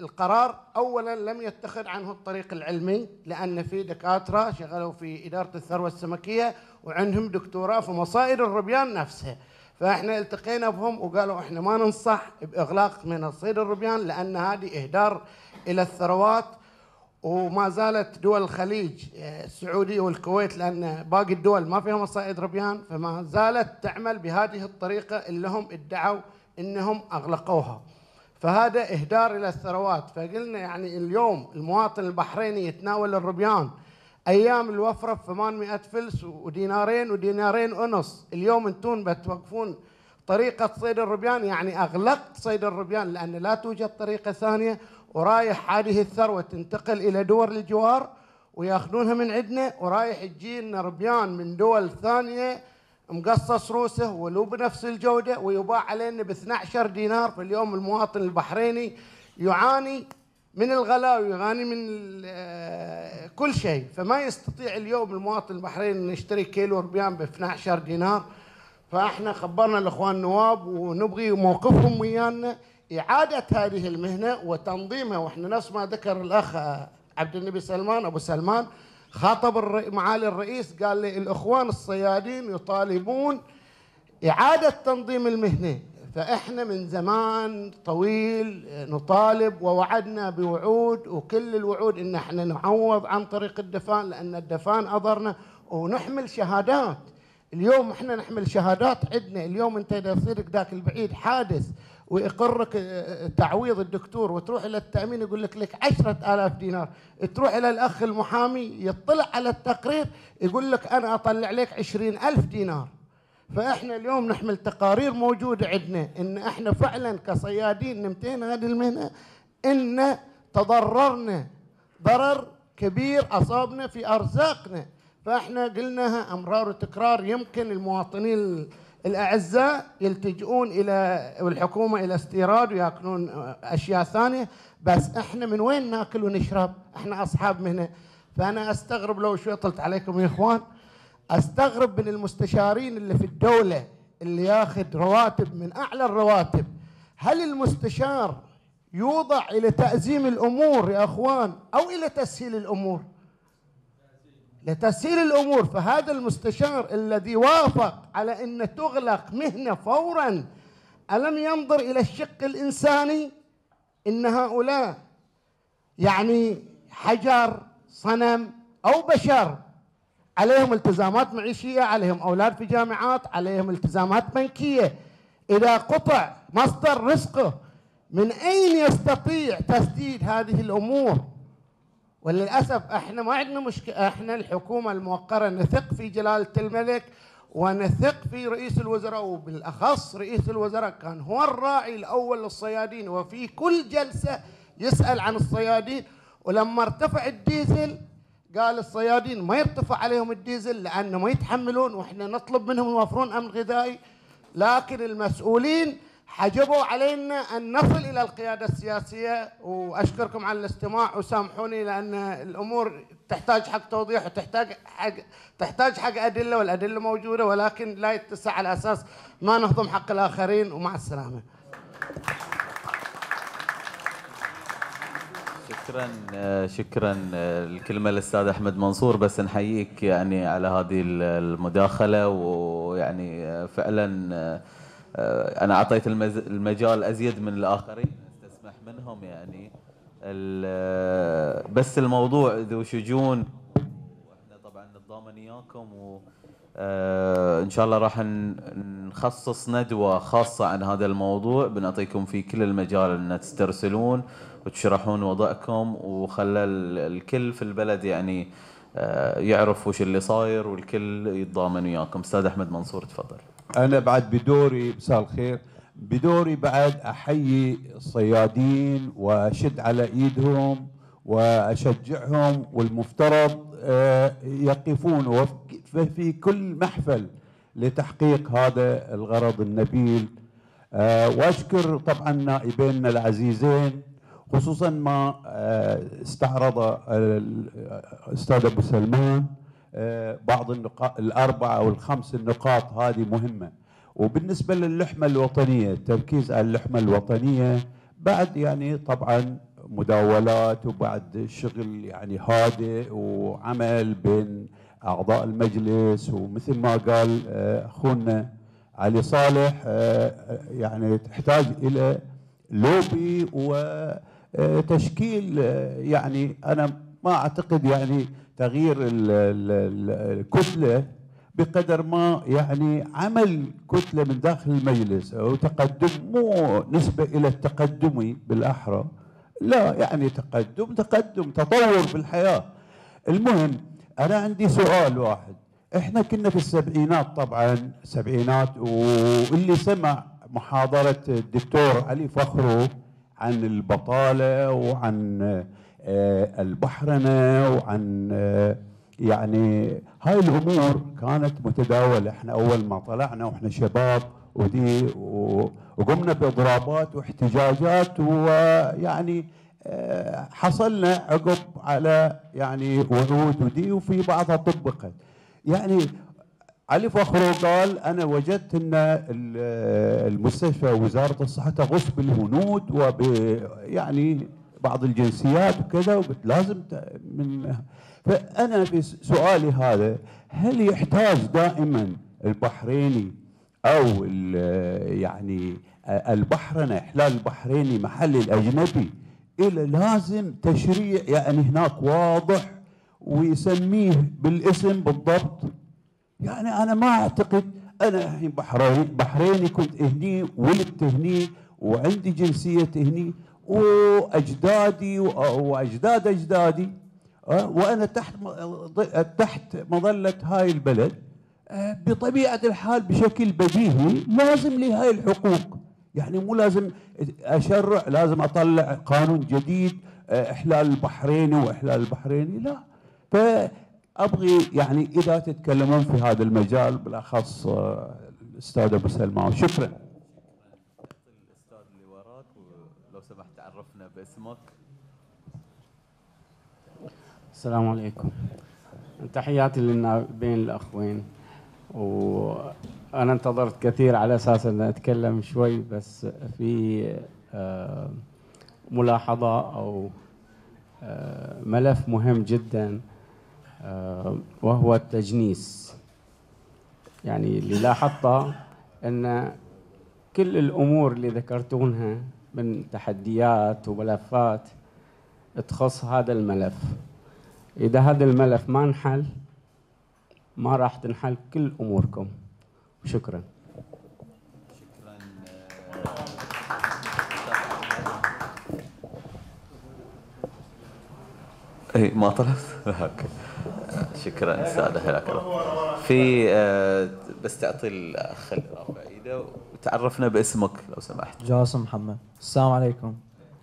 القرار اولا لم يتخذ عنه الطريق العلمي لان في دكاتره شغلوا في اداره الثروه السمكيه وعندهم دكتوراه في مصائد الربيان نفسها فاحنا التقينا بهم وقالوا احنا ما ننصح باغلاق مناصيد الروبيان لان هذه اهدار الى الثروات وما زالت دول الخليج السعوديه والكويت لان باقي الدول ما فيها مصائد ربيان فما زالت تعمل بهذه الطريقه اللي هم ادعوا انهم اغلقوها. فهذا اهدار الى الثروات فقلنا يعني اليوم المواطن البحريني يتناول الربيان ايام الوفره ب 800 فلس ودينارين ودينارين ونص اليوم انتم بتوقفون طريقة صيد الربيان يعني أغلقت صيد الربيان لأن لا توجد طريقة ثانية ورايح هذه الثروة تنتقل إلى دول الجوار وياخذونها من عندنا ورايح لنا ربيان من دول ثانية مقصص روسه ولو بنفس الجودة ويباع علينا ب 12 دينار فاليوم المواطن البحريني يعاني من الغلاوي غاني من آه، كل شيء فما يستطيع اليوم المواطن البحريني انه يشتري كيلو ربيان ب 12 دينار فاحنا خبرنا الاخوان النواب ونبغي موقفهم ويانا اعاده هذه المهنه وتنظيمها واحنا نفس ما ذكر الاخ عبد النبي سلمان ابو سلمان خاطب معالي الرئيس قال لي الاخوان الصيادين يطالبون اعاده تنظيم المهنه فإحنا من زمان طويل نطالب ووعدنا بوعود وكل الوعود إن إحنا نعوض عن طريق الدفان لأن الدفان أضرنا ونحمل شهادات اليوم إحنا نحمل شهادات عندنا اليوم أنت إذا يصيرك ذاك البعيد حادث ويقرك آه، آه، تعويض الدكتور وتروح إلى التأمين يقول لك لك عشرة آلاف دينار تروح إلى الأخ المحامي يطلع على التقرير يقول لك أنا أطلع لك عشرين ألف دينار فاحنا اليوم نحمل تقارير موجوده عندنا ان احنا فعلا كصيادين نمتين هذه المهنه ان تضررنا ضرر كبير اصابنا في ارزاقنا فاحنا قلناها امرار وتكرار يمكن المواطنين الاعزاء يلتجئون الى الحكومه الى استيراد وياكلون اشياء ثانيه بس احنا من وين ناكل ونشرب؟ احنا اصحاب مهنه فانا استغرب لو شوي طلت عليكم يا اخوان استغرب من المستشارين اللي في الدوله اللي ياخذ رواتب من اعلى الرواتب هل المستشار يوضع الى تازيم الامور يا اخوان او الى تسهيل الامور لتسهيل الامور فهذا المستشار الذي وافق على ان تغلق مهنه فورا الم ينظر الى الشق الانساني ان هؤلاء يعني حجر صنم او بشر عليهم التزامات معيشية عليهم أولاد في جامعات عليهم التزامات بنكية إذا قطع مصدر رزقه من أين يستطيع تسديد هذه الأمور وللأسف إحنا ما عندنا مشكلة إحنا الحكومة الموقرة نثق في جلالة الملك ونثق في رئيس الوزراء وبالأخص رئيس الوزراء كان هو الراعي الأول للصيادين وفي كل جلسة يسأل عن الصيادين ولما ارتفع الديزل قال الصيادين ما يرتفع عليهم الديزل لانه ما يتحملون واحنا نطلب منهم يوفرون امن غذائي لكن المسؤولين حجبوا علينا ان نصل الى القياده السياسيه واشكركم على الاستماع وسامحوني لان الامور تحتاج حق توضيح وتحتاج حق تحتاج حق ادله والادله موجوده ولكن لا يتسع على اساس ما نهضم حق الاخرين ومع السلامه. شكرا شكرا الكلمه للاستاذ احمد منصور بس نحييك يعني على هذه المداخله ويعني فعلا انا اعطيت المجال ازيد من الاخرين استسمح منهم يعني بس الموضوع ذو شجون واحنا طبعا نتضامن اياكم و ان شاء الله راح نخصص ندوه خاصه عن هذا الموضوع بنعطيكم في كل المجال ان تسترسلون وتشرحون وضعكم وخلى الكل في البلد يعني آه، يعرف وش اللي صاير والكل يتضامن وياكم استاذ احمد منصور تفضل انا بعد بدوري مساء الخير بدوري بعد احيي الصيادين واشد على ايدهم واشجعهم والمفترض آه، يقفون في كل محفل لتحقيق هذا الغرض النبيل آه، واشكر طبعا نائبينا العزيزين خصوصا ما آه، استعرض الاستاذ آه، ابو سلمان آه، بعض النقاط الاربعه او الخمس النقاط هذه مهمه وبالنسبه للحمه الوطنيه التركيز على اللحمه الوطنيه بعد يعني طبعا مداولات وبعد شغل يعني هادئ وعمل بين اعضاء المجلس ومثل ما قال اخونا علي صالح يعني تحتاج الى لوبي و آه، تشكيل آه، يعني انا ما اعتقد يعني تغيير الكتله بقدر ما يعني عمل كتله من داخل المجلس او تقدم مو نسبه الى التقدم بالاحرى لا يعني تقدم تقدم تطور في الحياه المهم انا عندي سؤال واحد احنا كنا في السبعينات طبعا سبعينات واللي سمع محاضره الدكتور علي فخرو عن البطالة وعن آه، البحرنة وعن آه، يعني هاي الأمور كانت متداولة احنا أول ما طلعنا واحنا شباب ودي وقمنا باضرابات واحتجاجات ويعني آه، حصلنا عقب على يعني وعود ودي وفي بعضها طبقت يعني علي فخرو قال انا وجدت ان المستشفى وزاره الصحه تغص بالهنود وب يعني بعض الجنسيات وكذا لازم من فانا في سؤالي هذا هل يحتاج دائما البحريني او يعني البحرنه احلال البحريني محل الاجنبي الى لازم تشريع يعني هناك واضح ويسميه بالاسم بالضبط يعني انا ما اعتقد انا الحين بحريني بحريني كنت هني ولدت هني وعندي جنسيه هني واجدادي واجداد اجدادي أه، وانا تحت تحت مظله هاي البلد أه، بطبيعه الحال بشكل بديهي لازم لي هاي الحقوق يعني مو لازم اشرع لازم اطلع قانون جديد أه، احلال البحريني واحلال البحريني لا ف ابغي يعني اذا تتكلمون في هذا المجال بالاخص آه، الاستاذ ابو سلمان شكرا الاستاذ اللي وراك لو سمحت تعرفنا باسمك السلام عليكم تحياتي بين الاخوين وانا انتظرت كثير على اساس ان اتكلم شوي بس في آه، ملاحظه او آه، ملف مهم جدا آه، وهو التجنيس يعني اللي لاحظته أن كل الأمور اللي ذكرتونها من تحديات وملفات تخص هذا الملف إذا هذا الملف ما انحل ما راح تنحل كل أموركم شكرا اي ما طلبت هاك شكرا استاذ هلاك الله في آه، بس تعطي الاخ الرابع ايده وتعرفنا باسمك لو سمحت جاسم محمد السلام عليكم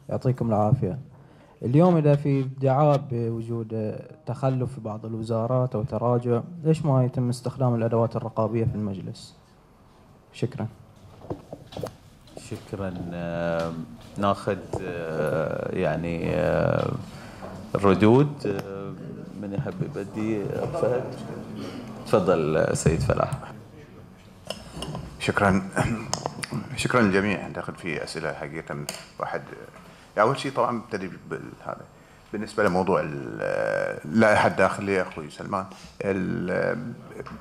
يعطيكم العافيه اليوم اذا في ادعاء بوجود تخلف في بعض الوزارات او تراجع ليش ما يتم استخدام الادوات الرقابيه في المجلس شكرا شكرا آه، ناخذ آه، يعني الردود من يحب يبدي فهد تفضل سيد فلاح شكرا شكرا للجميع داخل في اسئله حقيقه واحد يعني اول شيء طبعا ابتدي هذا بالنسبه لموضوع اللائحه الداخليه اخوي سلمان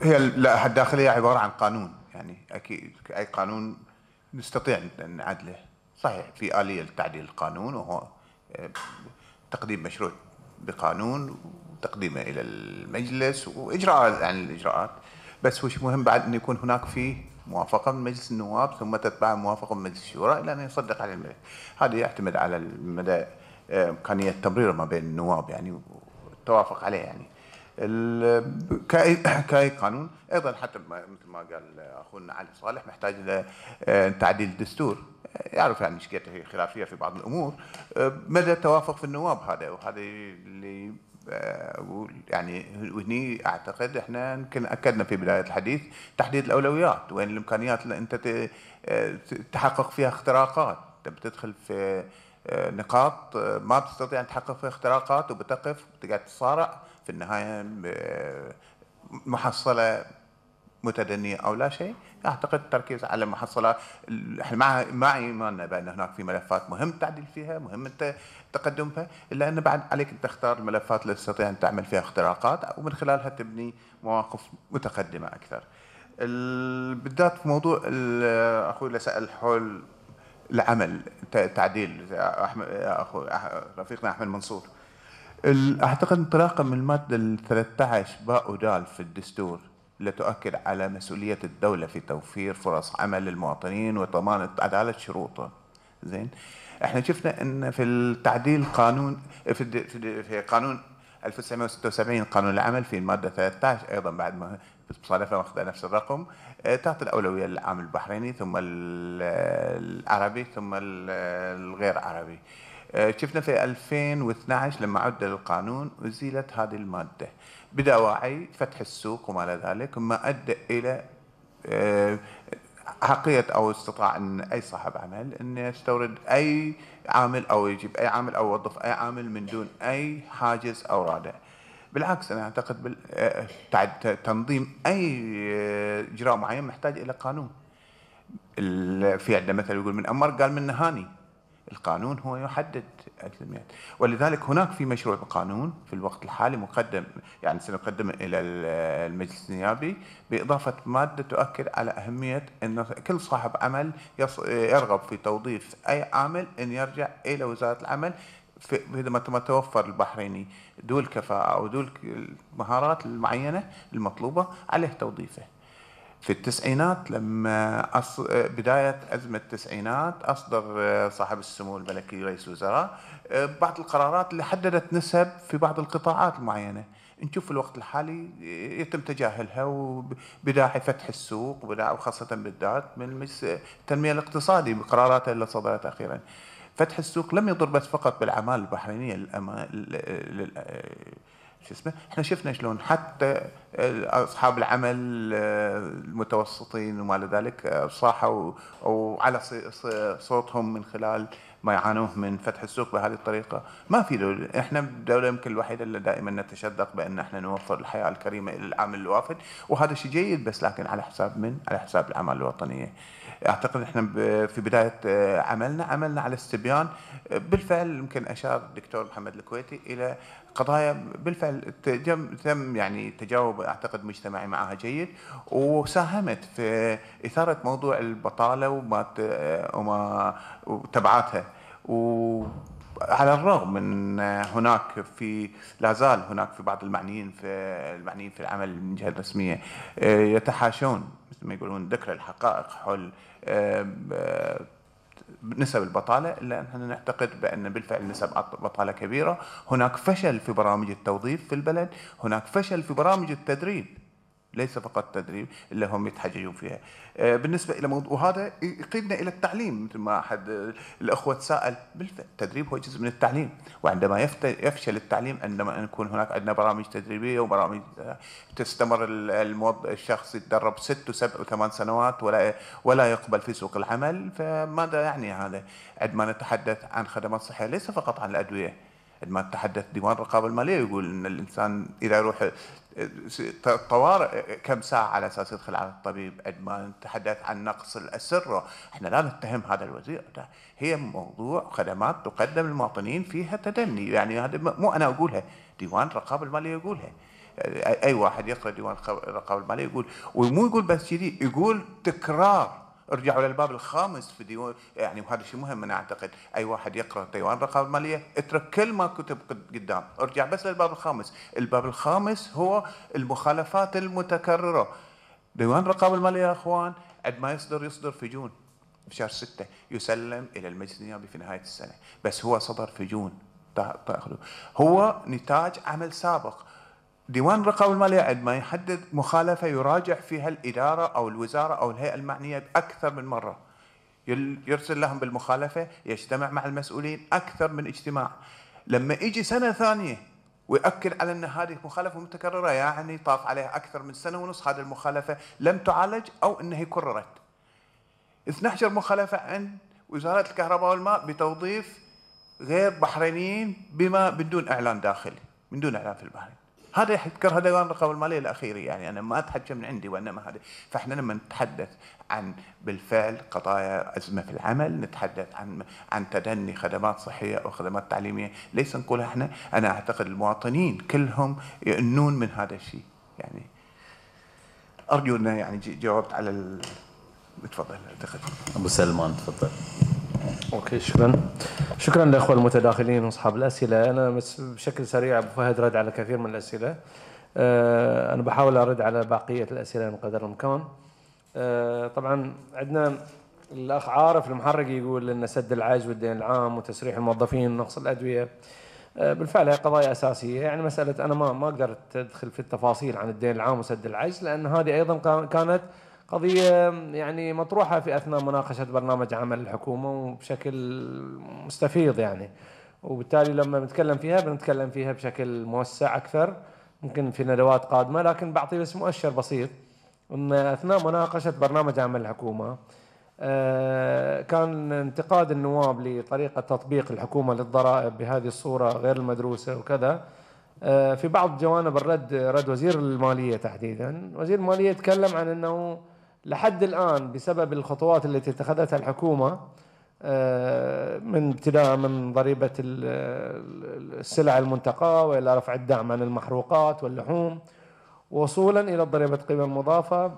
هي اللائحه الداخليه عباره عن قانون يعني اكيد اي قانون نستطيع ان نعدله صحيح في اليه لتعديل القانون وهو آه، تقديم مشروع بقانون تقديمه الى المجلس واجراء يعني الاجراءات بس وش مهم بعد انه يكون هناك في موافقه من مجلس النواب ثم تتبع موافقه من مجلس الشورى الى ان يصدق على الملك هذا يعتمد على مدى آه، امكانيه تمريره ما بين النواب يعني والتوافق عليه يعني كاي قانون ايضا حتى مثل ما قال اخونا علي صالح محتاج الى آه، تعديل الدستور يعرف يعني هي خلافيه في بعض الامور آه، مدى التوافق في النواب هذا وهذا اللي يعني وهني اعتقد احنا يمكن اكدنا في بدايه الحديث تحديد الاولويات وين الامكانيات اللي انت تحقق فيها اختراقات انت بتدخل في آه، نقاط آه، ما بتستطيع ان تحقق فيها اختراقات وبتقف وتقعد تصارع في النهايه آه، محصله متدنيه او لا شيء اعتقد التركيز على المحصلات مع مع ايماننا بان هناك في ملفات مهم التعديل فيها مهم تقدم فيها الا ان بعد عليك ان تختار الملفات اللي تستطيع ان تعمل فيها اختراقات ومن خلالها تبني مواقف متقدمه اكثر بالذات في موضوع اخوي اللي سال حول العمل تعديل اخو رفيقنا احمد منصور اعتقد انطلاقا من الماده 13 باء ودال في الدستور لتؤكد على مسؤولية الدولة في توفير فرص عمل للمواطنين وضمان عدالة شروطه زين احنا شفنا ان في التعديل قانون في, في قانون 1976 قانون العمل في المادة 13 أيضا بعد ما بصدفة واخذ نفس الرقم آه، تعطي الأولوية للعامل البحريني ثم العربي ثم الغير عربي آه، شفنا في 2012 لما عدل القانون أزيلت هذه المادة بدواعي فتح السوق وما إلى ذلك ما أدى إلى حقيقه آه، أو استطاع أن أي صاحب عمل أن يستورد أي عامل أو يجيب أي عامل أو يوظف أي عامل من دون أي حاجز أو رادع بالعكس أنا أعتقد آه، تنظيم أي آه، إجراء معين محتاج إلى قانون في عندنا مثل يقول من أمر قال من نهاني القانون هو يحدد المئات ولذلك هناك في مشروع قانون في الوقت الحالي مقدم يعني سنقدمه الى المجلس النيابي باضافه ماده تؤكد على اهميه ان كل صاحب عمل يرغب في توظيف اي عامل ان يرجع الى وزاره العمل ما توفر البحريني ذو الكفاءه او ذو المهارات المعينه المطلوبه عليه توظيفه. في التسعينات لما أص... بداية أزمة التسعينات أصدر آه، صاحب السمو الملكي رئيس الوزراء آه، بعض القرارات اللي حددت نسب في بعض القطاعات المعينة نشوف في الوقت الحالي آه، يتم تجاهلها وبداعي فتح السوق وخاصة بالذات من مجلس التنمية الاقتصادي بقراراته اللي صدرت أخيرا فتح السوق لم يضر بس فقط بالأعمال البحرينية لل... شو اسمه احنا شفنا شلون حتى اصحاب العمل آه، المتوسطين وما الى ذلك آه، صاحوا وعلى صوتهم من خلال ما يعانوه من فتح السوق بهذه الطريقه ما في دولة. احنا الدوله يمكن الوحيده اللي دائما نتشدق بان احنا نوفر الحياه الكريمه الى العامل الوافد وهذا شيء جيد بس لكن على حساب من؟ على حساب الاعمال الوطنيه. اعتقد احنا في بدايه آه، عملنا عملنا على استبيان بالفعل يمكن اشار الدكتور محمد الكويتي الى قضايا بالفعل تم يعني تجاوب اعتقد مجتمعي معها جيد وساهمت في اثاره موضوع البطاله وما وما تبعاتها وعلى الرغم من هناك في لا زال هناك في بعض المعنيين في المعنيين في العمل من جهه الرسميه آه، يتحاشون مثل ما يقولون ذكر الحقائق حول آه، نسب البطاله الا اننا نعتقد بان بالفعل نسب بطاله كبيره، هناك فشل في برامج التوظيف في البلد، هناك فشل في برامج التدريب ليس فقط تدريب اللي هم يتحججون فيها آه، بالنسبة إلى موضوع وهذا يقيدنا إلى التعليم مثل ما أحد آه، الأخوة تساءل بالفعل التدريب هو جزء من التعليم وعندما يفشل التعليم عندما يكون هناك عندنا برامج تدريبية وبرامج آه، تستمر الموظف الشخص يتدرب ست وسبع وثمان سنوات ولا ولا يقبل في سوق العمل فماذا يعني هذا عندما نتحدث عن خدمات صحية ليس فقط عن الأدوية عندما تحدث ديوان الرقابه الماليه يقول ان الانسان اذا يروح طوارئ كم ساعه على اساس يدخل على الطبيب عندما نتحدث عن نقص الاسره احنا لا نتهم هذا الوزير ده هي موضوع خدمات تقدم للمواطنين فيها تدني يعني هذا مو انا اقولها ديوان الرقابه الماليه يقولها اي واحد يقرا ديوان الرقابه الماليه يقول ومو يقول بس كذي يقول تكرار ارجعوا للباب الخامس في ديون يعني وهذا شيء مهم انا اعتقد اي واحد يقرا ديوان الرقابه الماليه اترك كل ما كتب قدام ارجع بس للباب الخامس الباب الخامس هو المخالفات المتكرره ديوان الرقابه الماليه يا اخوان قد ما يصدر يصدر في جون في شهر 6 يسلم الى المجلس النيابي في نهايه السنه بس هو صدر في جون هو نتاج عمل سابق ديوان الرقابة المالية عندما يحدد مخالفة يراجع فيها الإدارة أو الوزارة أو الهيئة المعنية أكثر من مرة يرسل لهم بالمخالفة يجتمع مع المسؤولين أكثر من اجتماع لما يجي سنة ثانية ويأكد على أن هذه مخالفة متكررة يعني طاف عليها أكثر من سنة ونص هذه المخالفة لم تعالج أو أنها كررت 12 مخالفة عند وزارة الكهرباء والماء بتوظيف غير بحرينيين بما بدون إعلان داخلي من دون إعلان في البحرين هذا يذكر هذا الرقم الماليه الاخيره يعني انا ما اتحكى من عندي وانما هذا فاحنا لما نتحدث عن بالفعل قضايا ازمه في العمل نتحدث عن عن تدني خدمات صحيه او خدمات تعليميه ليس نقولها احنا انا اعتقد المواطنين كلهم يؤنون من هذا الشيء يعني ارجو ان يعني جاوبت على ال... تفضل ابو سلمان تفضل اوكي شكرا شكرا لاخوه المتداخلين واصحاب الاسئله انا بشكل سريع ابو فهد رد على كثير من الاسئله آه، انا بحاول ارد على بقيه الاسئله من قدر الامكان آه، طبعا عندنا الاخ عارف المحرق يقول ان سد العجز والدين العام وتسريح الموظفين ونقص الادويه آه، بالفعل هي قضايا اساسيه يعني مساله انا ما ما قدرت ادخل في التفاصيل عن الدين العام وسد العجز لان هذه ايضا كانت قضية يعني مطروحة في أثناء مناقشة برنامج عمل الحكومة وبشكل مستفيض يعني وبالتالي لما بنتكلم فيها بنتكلم فيها بشكل موسع أكثر ممكن في ندوات قادمة لكن بعطي بس مؤشر بسيط أن أثناء مناقشة برنامج عمل الحكومة آه، كان انتقاد النواب لطريقة تطبيق الحكومة للضرائب بهذه الصورة غير المدروسة وكذا آه، في بعض جوانب الرد رد وزير المالية تحديدا وزير المالية تكلم عن أنه لحد الآن بسبب الخطوات التي اتخذتها الحكومة آه، من ابتداء من ضريبة السلع المنتقاة وإلى رفع الدعم عن المحروقات واللحوم وصولا إلى ضريبة قيمة المضافه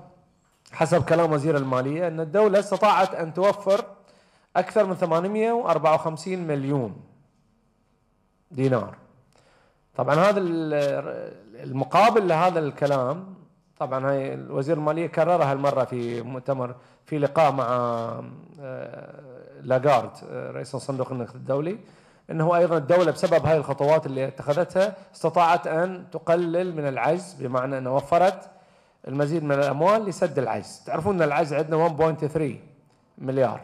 حسب كلام وزير المالية أن الدولة استطاعت أن توفر أكثر من 854 مليون دينار طبعا هذا المقابل لهذا الكلام طبعا هاي الوزير الماليه كررها المره في مؤتمر في لقاء مع آه، لاغارد آه، رئيس صندوق النقد الدولي انه ايضا الدوله بسبب هاي الخطوات اللي اتخذتها استطاعت ان تقلل من العجز بمعنى انها وفرت المزيد من الاموال لسد العجز، تعرفون ان العجز عندنا 1.3 مليار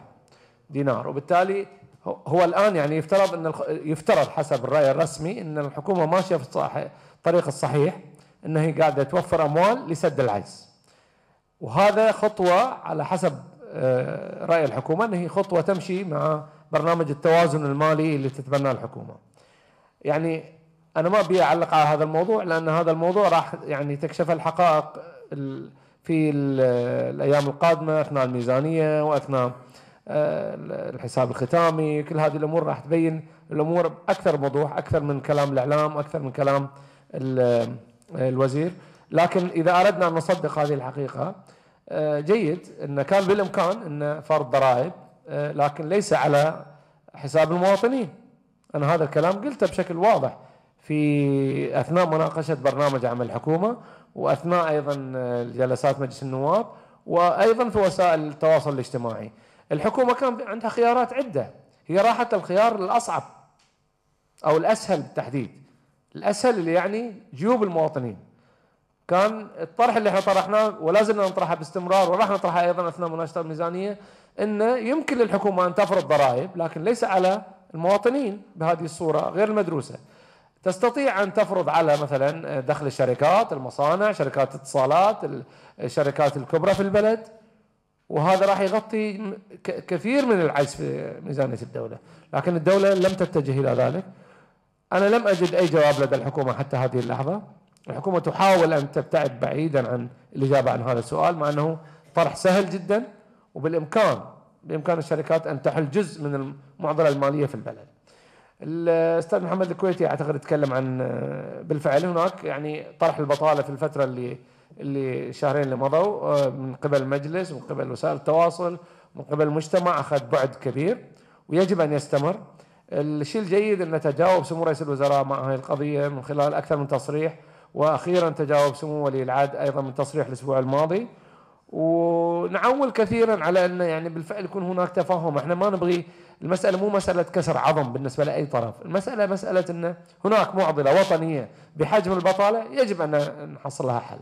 دينار وبالتالي هو الان يعني يفترض ان يفترض حسب الراي الرسمي ان الحكومه ماشيه في الطريق الصحيح انه هي قاعده توفر اموال لسد العجز. وهذا خطوه على حسب آه، راي الحكومه انه هي خطوه تمشي مع برنامج التوازن المالي اللي تتبناه الحكومه. يعني انا ما ابي اعلق على هذا الموضوع لان هذا الموضوع راح يعني تكشف الحقائق في الايام القادمه اثناء الميزانيه واثناء آه، الحساب الختامي كل هذه الامور راح تبين الامور اكثر وضوح اكثر من كلام الاعلام اكثر من كلام الوزير لكن إذا أردنا أن نصدق هذه الحقيقة آه، جيد أنه كان بالإمكان أن فرض ضرائب آه، لكن ليس على حساب المواطنين أنا هذا الكلام قلته بشكل واضح في أثناء مناقشة برنامج عمل الحكومة وأثناء أيضا آه، جلسات مجلس النواب وأيضا في وسائل التواصل الاجتماعي الحكومة كان عندها خيارات عدة هي راحت الخيار الأصعب أو الأسهل بالتحديد الاسهل اللي يعني جيوب المواطنين كان الطرح اللي احنا طرحناه ولا زلنا نطرحه باستمرار وراح نطرحه ايضا اثناء مناشطه الميزانيه انه يمكن للحكومه ان تفرض ضرائب لكن ليس على المواطنين بهذه الصوره غير المدروسه. تستطيع ان تفرض على مثلا دخل الشركات، المصانع، شركات الاتصالات، الشركات الكبرى في البلد وهذا راح يغطي كثير من العجز في ميزانيه الدوله، لكن الدوله لم تتجه الى ذلك. أنا لم أجد أي جواب لدى الحكومة حتى هذه اللحظة الحكومة تحاول أن تبتعد بعيدا عن الإجابة عن هذا السؤال مع أنه طرح سهل جدا وبالإمكان بإمكان الشركات أن تحل جزء من المعضلة المالية في البلد الاستاذ محمد الكويتي اعتقد يتكلم عن بالفعل هناك يعني طرح البطاله في الفتره اللي اللي شهرين اللي مضوا من قبل المجلس ومن قبل وسائل التواصل من قبل المجتمع اخذ بعد كبير ويجب ان يستمر الشيء الجيد ان تجاوب سمو رئيس الوزراء مع هذه القضيه من خلال اكثر من تصريح واخيرا تجاوب سمو ولي العهد ايضا من تصريح الاسبوع الماضي ونعول كثيرا على ان يعني بالفعل يكون هناك تفاهم احنا ما نبغي المساله مو مساله كسر عظم بالنسبه لاي طرف المساله مساله ان هناك معضله وطنيه بحجم البطاله يجب ان نحصل لها حل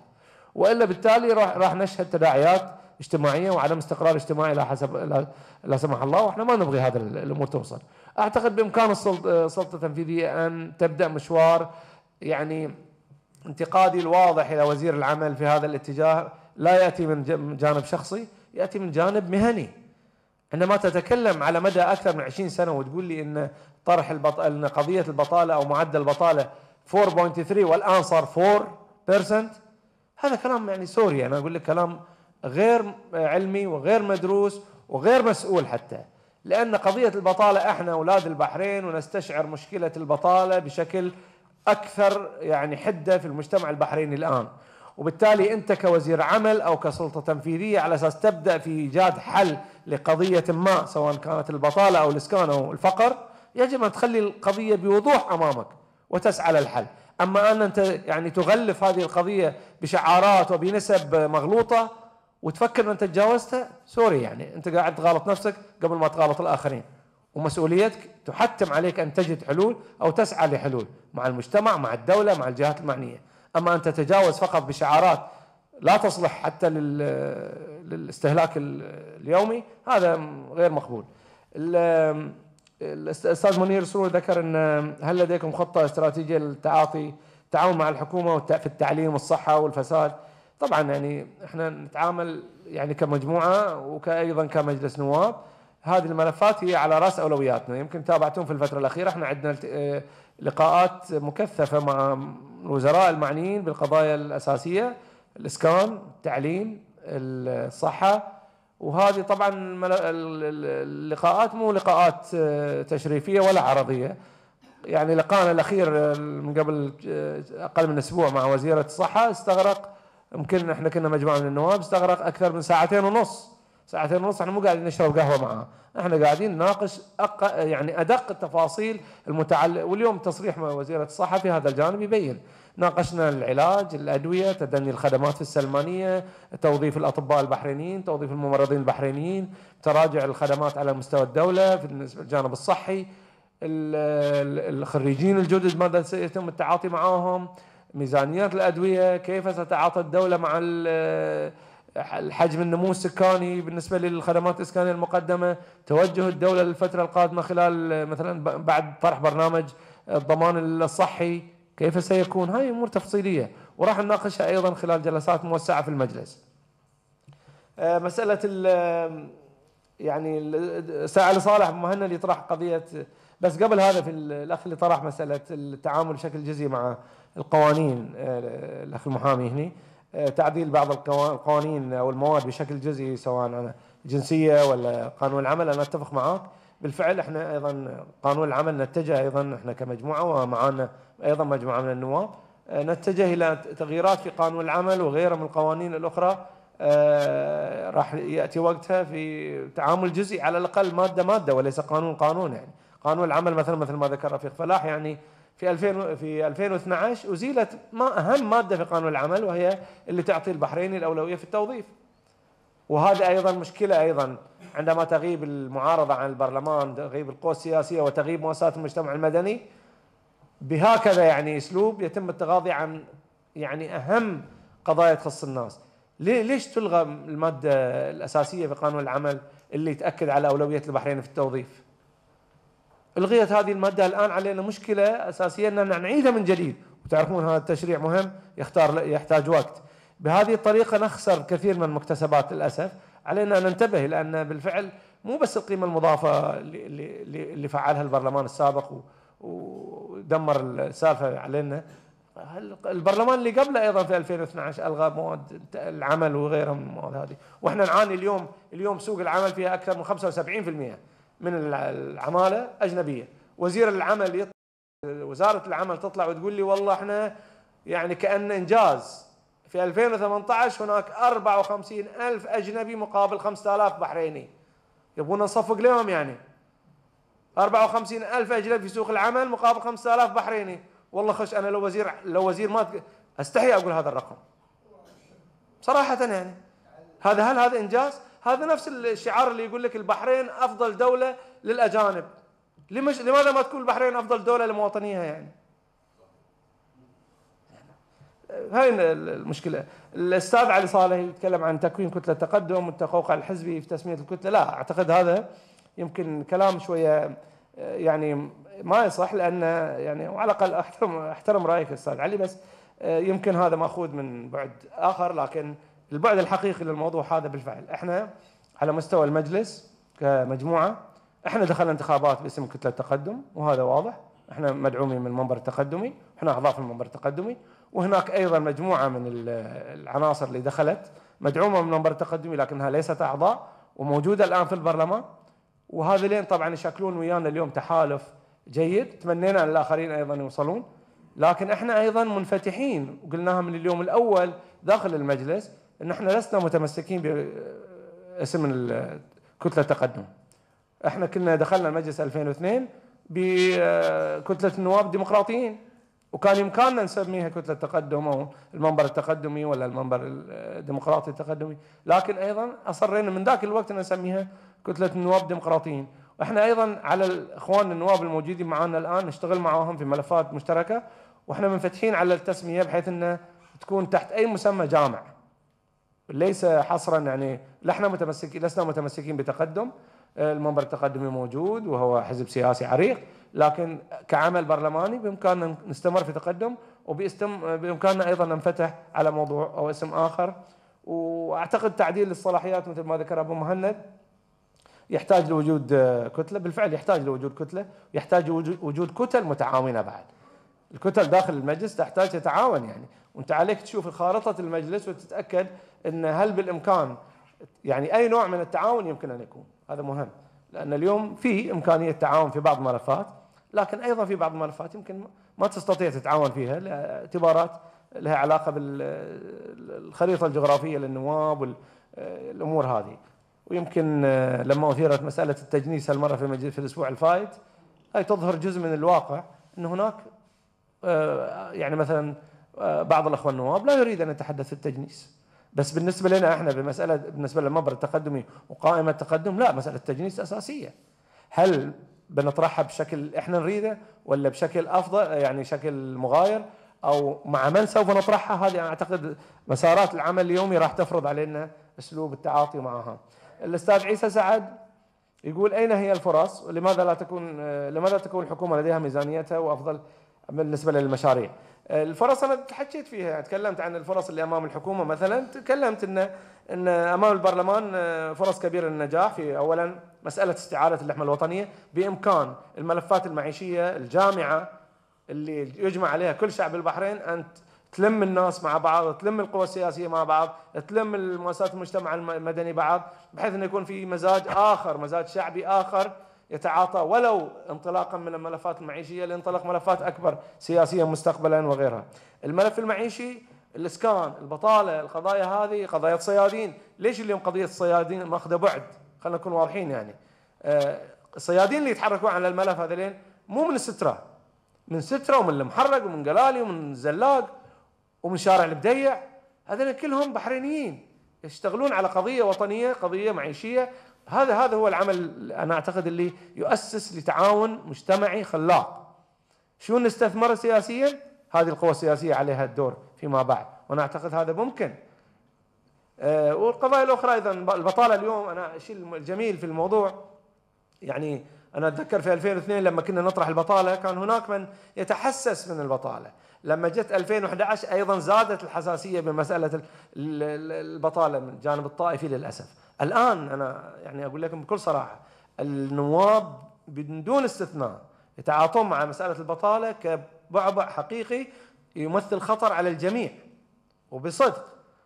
والا بالتالي راح راح نشهد تداعيات اجتماعيه وعدم استقرار اجتماعي لا حسب لا سمح الله واحنا ما نبغي هذا الامور توصل اعتقد بامكان السلطه التنفيذيه ان تبدا مشوار يعني انتقادي الواضح الى وزير العمل في هذا الاتجاه لا ياتي من جانب شخصي ياتي من جانب مهني عندما تتكلم على مدى اكثر من 20 سنه وتقول لي ان طرح البط... ان قضيه البطاله او معدل البطاله 4.3 والان صار 4% هذا كلام يعني سوري انا اقول لك كلام غير علمي وغير مدروس وغير مسؤول حتى لأن قضية البطالة احنا أولاد البحرين ونستشعر مشكلة البطالة بشكل أكثر يعني حدة في المجتمع البحريني الآن وبالتالي أنت كوزير عمل أو كسلطة تنفيذية على أساس تبدأ في إيجاد حل لقضية ما سواء كانت البطالة أو الإسكان أو الفقر يجب أن تخلي القضية بوضوح أمامك وتسعى للحل أما أن أنت يعني تغلف هذه القضية بشعارات وبنسب مغلوطة وتفكر ان انت تجاوزته سوري يعني انت قاعد تغالط نفسك قبل ما تغالط الاخرين ومسؤوليتك تحتم عليك ان تجد حلول او تسعى لحلول مع المجتمع مع الدوله مع الجهات المعنيه اما ان تتجاوز فقط بشعارات لا تصلح حتى للاستهلاك اليومي هذا غير مقبول الاستاذ منير سرور ذكر ان هل لديكم خطه استراتيجيه للتعاطي التعاون مع الحكومه في التعليم والصحه والفساد طبعا يعني احنا نتعامل يعني كمجموعه وكايضا كمجلس نواب هذه الملفات هي على راس اولوياتنا يمكن تابعتون في الفتره الاخيره احنا عندنا آه، لقاءات مكثفه مع الوزراء المعنيين بالقضايا الاساسيه الاسكان التعليم الصحه وهذه طبعا اللقاءات مو لقاءات آه، تشريفيه ولا عرضيه يعني لقائنا الاخير آه، من قبل اقل من اسبوع مع وزيره الصحه استغرق يمكن احنا كنا مجموعه من النواب استغرق اكثر من ساعتين ونص ساعتين ونص احنا مو قاعدين نشرب قهوه معاه احنا قاعدين نناقش أق... يعني ادق التفاصيل المتعلقه واليوم تصريح وزيره الصحه في هذا الجانب يبين ناقشنا العلاج الادويه تدني الخدمات في السلمانيه توظيف الاطباء البحرينيين توظيف الممرضين البحرينيين تراجع الخدمات على مستوى الدوله في الجانب الصحي الخريجين الجدد ماذا سيتم التعاطي معاهم ميزانيات الأدوية كيف ستتعاطى الدولة مع آه، الحجم النمو السكاني بالنسبة للخدمات الإسكانية المقدمة توجه الدولة للفترة القادمة خلال آه، مثلا بعد طرح برنامج آه، الضمان الصحي كيف سيكون هاي أمور تفصيلية وراح نناقشها أيضا خلال جلسات موسعة في المجلس مسألة يعني ساعة لصالح مهنا اللي طرح قضية بس قبل هذا في الأخ اللي طرح مسألة التعامل بشكل جزئي مع القوانين آه، الاخ المحامي هنا آه، تعديل بعض القوانين او المواد بشكل جزئي سواء على الجنسيه ولا قانون العمل انا اتفق معاك بالفعل احنا ايضا قانون العمل نتجه ايضا احنا كمجموعه ومعانا ايضا مجموعه من النواب آه، نتجه الى تغييرات في قانون العمل وغيره من القوانين الاخرى راح ياتي وقتها في تعامل جزئي على الاقل ماده ماده وليس قانون قانون يعني قانون العمل مثلا مثل ما ذكر رفيق فلاح يعني في 2000 في 2012 ازيلت ما اهم ماده في قانون العمل وهي اللي تعطي البحريني الاولويه في التوظيف. وهذا ايضا مشكله ايضا عندما تغيب المعارضه عن البرلمان، تغيب القوى السياسيه وتغيب مؤسسات المجتمع المدني بهكذا يعني اسلوب يتم التغاضي عن يعني اهم قضايا تخص الناس. ليش تلغى الماده الاساسيه في قانون العمل اللي تاكد على اولويه البحرين في التوظيف؟ الغيت هذه الماده الان علينا مشكله اساسيه ان نعيدها من جديد وتعرفون هذا التشريع مهم يختار يحتاج وقت بهذه الطريقه نخسر كثير من مكتسبات للاسف علينا ان ننتبه لان بالفعل مو بس القيمه المضافه اللي فعلها البرلمان السابق ودمر السالفه علينا البرلمان اللي قبله ايضا في 2012 الغى مواد العمل وغيرها من المواد هذه واحنا نعاني اليوم اليوم سوق العمل فيها اكثر من 75% من العماله اجنبيه وزير العمل وزاره العمل تطلع وتقول لي والله احنا يعني كان انجاز في 2018 هناك 54 ألف أجنبي مقابل 5000 بحريني يبغون نصفق لهم يعني 54 ألف أجنبي في سوق العمل مقابل 5000 بحريني والله خش أنا لو وزير لو وزير ما أستحي أقول هذا الرقم صراحة يعني هذا هل هذا إنجاز؟ هذا نفس الشعار اللي يقول لك البحرين افضل دوله للاجانب لمش... لماذا ما تكون البحرين افضل دوله لمواطنيها يعني هاي المشكله الاستاذ علي صالح يتكلم عن تكوين كتله تقدم والتقوقع الحزبي في تسميه الكتله لا اعتقد هذا يمكن كلام شويه يعني ما يصح لان يعني وعلى الاقل احترم احترم رايك استاذ علي بس يمكن هذا ماخوذ من بعد اخر لكن البعد الحقيقي للموضوع هذا بالفعل احنا على مستوى المجلس كمجموعه احنا دخلنا انتخابات باسم كتله التقدم وهذا واضح احنا مدعومين من المنبر التقدمي احنا اعضاء في المنبر التقدمي وهناك ايضا مجموعه من العناصر اللي دخلت مدعومه من المنبر التقدمي لكنها ليست اعضاء وموجوده الان في البرلمان وهذا لين طبعا يشكلون ويانا اليوم تحالف جيد تمنينا ان الاخرين ايضا يوصلون لكن احنا ايضا منفتحين وقلناها من اليوم الاول داخل المجلس ان احنا لسنا متمسكين باسم كتله التقدم احنا كنا دخلنا المجلس 2002 بكتله النواب الديمقراطيين وكان يمكاننا نسميها كتله التقدم او المنبر التقدمي ولا المنبر الديمقراطي التقدمي، لكن ايضا اصرينا من ذاك الوقت ان نسميها كتله النواب الديمقراطيين، واحنا ايضا على الاخوان النواب الموجودين معنا الان نشتغل معاهم في ملفات مشتركه واحنا منفتحين على التسميه بحيث انها تكون تحت اي مسمى جامع. ليس حصرا يعني لحنا متمسكين لسنا متمسكين بتقدم المنبر التقدمي موجود وهو حزب سياسي عريق لكن كعمل برلماني بامكاننا نستمر في تقدم وبامكاننا ايضا ننفتح على موضوع او اسم اخر واعتقد تعديل الصلاحيات مثل ما ذكر ابو مهند يحتاج لوجود كتله بالفعل يحتاج لوجود كتله يحتاج وجود كتل متعاونه بعد الكتل داخل المجلس تحتاج تتعاون يعني وانت عليك تشوف خارطه المجلس وتتاكد ان هل بالامكان يعني اي نوع من التعاون يمكن ان يكون هذا مهم لان اليوم في امكانيه تعاون في بعض الملفات لكن ايضا في بعض الملفات يمكن ما تستطيع تتعاون فيها لاعتبارات لها علاقه بالخريطه الجغرافيه للنواب والامور هذه ويمكن لما اثيرت مساله التجنيس هالمره في في الاسبوع الفائت هي تظهر جزء من الواقع ان هناك يعني مثلا بعض الاخوه النواب لا يريد ان يتحدث التجنيس بس بالنسبه لنا احنا بمساله بالنسبه للمبر التقدمي وقائمه التقدم لا مساله التجنيس اساسيه هل بنطرحها بشكل احنا نريده ولا بشكل افضل يعني شكل مغاير او مع من سوف نطرحها هذه انا اعتقد مسارات العمل اليومي راح تفرض علينا اسلوب التعاطي معها. الاستاذ عيسى سعد يقول اين هي الفرص؟ ولماذا لا تكون لماذا تكون الحكومه لديها ميزانيتها وافضل بالنسبه للمشاريع الفرص انا تحكيت فيها يعني تكلمت عن الفرص اللي امام الحكومه مثلا تكلمت ان ان امام البرلمان آه، فرص كبيره للنجاح في اولا مساله استعاده اللحمه الوطنيه بامكان الملفات المعيشيه الجامعه اللي يجمع عليها كل شعب البحرين ان تلم الناس مع بعض تلم القوى السياسيه مع بعض تلم المؤسسات المجتمع المدني بعض بحيث انه يكون في مزاج اخر مزاج شعبي اخر يتعاطى ولو انطلاقا من الملفات المعيشيه لانطلاق ملفات اكبر سياسيا مستقبلا وغيرها. الملف المعيشي الاسكان، البطاله، القضايا هذه، قضايا الصيادين، ليش اليوم قضيه الصيادين ماخذه بعد؟ خلينا نكون واضحين يعني. آه، الصيادين اللي يتحركون على الملف هذولين مو من الستره من ستره ومن المحرق ومن قلالي ومن الزلاق ومن شارع البديع هذول كلهم بحرينيين يشتغلون على قضيه وطنيه قضيه معيشيه هذا هذا هو العمل انا اعتقد اللي يؤسس لتعاون مجتمعي خلاق. شو نستثمره سياسيا؟ هذه القوى السياسيه عليها الدور فيما بعد، وانا اعتقد هذا ممكن. أه والقضايا الاخرى ايضا البطاله اليوم انا الشيء الجميل في الموضوع يعني انا اتذكر في 2002 لما كنا نطرح البطاله كان هناك من يتحسس من البطاله، لما جت 2011 ايضا زادت الحساسيه بمساله البطاله من الجانب الطائفي للاسف. الان انا يعني اقول لكم بكل صراحه النواب بدون استثناء يتعاطون مع مساله البطاله كبعبع حقيقي يمثل خطر على الجميع وبصدق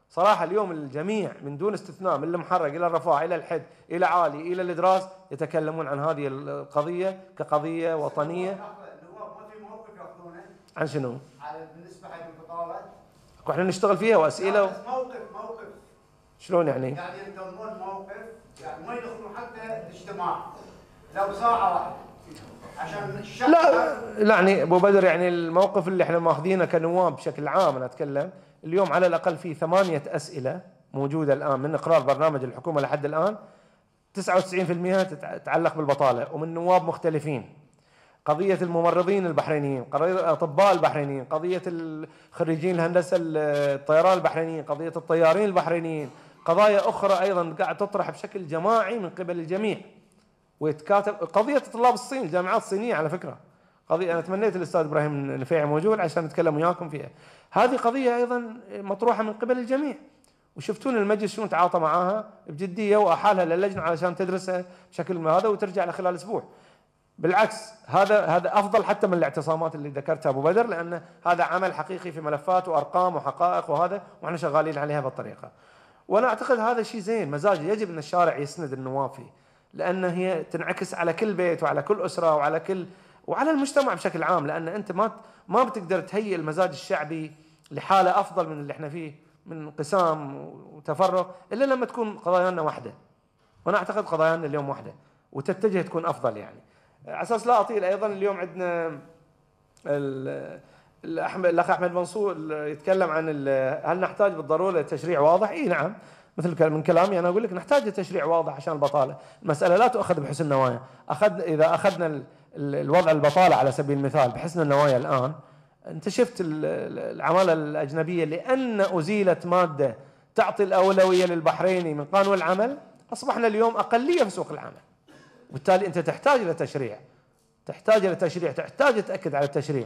صراحه اليوم الجميع من دون استثناء من المحرق الى الرفاع الى الحد الى عالي الى الادراس يتكلمون عن هذه القضيه كقضيه وطنيه عن شنو؟ على بالنسبه حق البطاله احنا نشتغل فيها واسئله موقف شلون يعني؟ يعني ينضمون موقف يعني ما يدخلوا حتى الاجتماع لو ساعه واحده عشان لا يعني ابو بدر يعني الموقف اللي احنا ماخذينه كنواب بشكل عام انا اتكلم اليوم على الاقل في ثمانيه اسئله موجوده الان من اقرار برنامج الحكومه لحد الان 99% تتعلق بالبطاله ومن نواب مختلفين قضية الممرضين البحرينيين، قضية الأطباء البحرينيين، قضية خريجين الهندسة الطيران البحرينيين، قضية الطيارين البحرينيين، قضايا أخرى أيضا قاعد تطرح بشكل جماعي من قبل الجميع ويتكاتب قضية طلاب الصين الجامعات الصينية على فكرة قضية أنا تمنيت الأستاذ إبراهيم النفيع موجود عشان نتكلم وياكم فيها هذه قضية أيضا مطروحة من قبل الجميع وشفتون المجلس شلون تعاطى معاها بجديه واحالها للجنه علشان تدرسها بشكل هذا وترجع له خلال اسبوع. بالعكس هذا هذا افضل حتى من الاعتصامات اللي ذكرتها ابو بدر لان هذا عمل حقيقي في ملفات وارقام وحقائق وهذا واحنا شغالين عليها بالطريقه. وانا اعتقد هذا شيء زين مزاجي يجب ان الشارع يسند النوافي لان هي تنعكس على كل بيت وعلى كل اسره وعلى كل وعلى المجتمع بشكل عام لان انت ما ما بتقدر تهيئ المزاج الشعبي لحاله افضل من اللي احنا فيه من انقسام وتفرق الا لما تكون قضايانا واحده وانا اعتقد قضايانا اليوم واحده وتتجه تكون افضل يعني على اساس لا اطيل ايضا اليوم عندنا الاخ احمد منصور يتكلم عن هل نحتاج بالضروره لتشريع واضح؟ اي نعم مثل من كلامي انا اقول لك نحتاج لتشريع واضح عشان البطاله، المساله لا تؤخذ بحسن النوايا، اخذ اذا اخذنا الوضع البطاله على سبيل المثال بحسن النوايا الان انت شفت العماله الاجنبيه لان ازيلت ماده تعطي الاولويه للبحريني من قانون العمل اصبحنا اليوم اقليه في سوق العمل. وبالتالي انت تحتاج الى تشريع تحتاج الى تشريع، تحتاج تاكد على التشريع.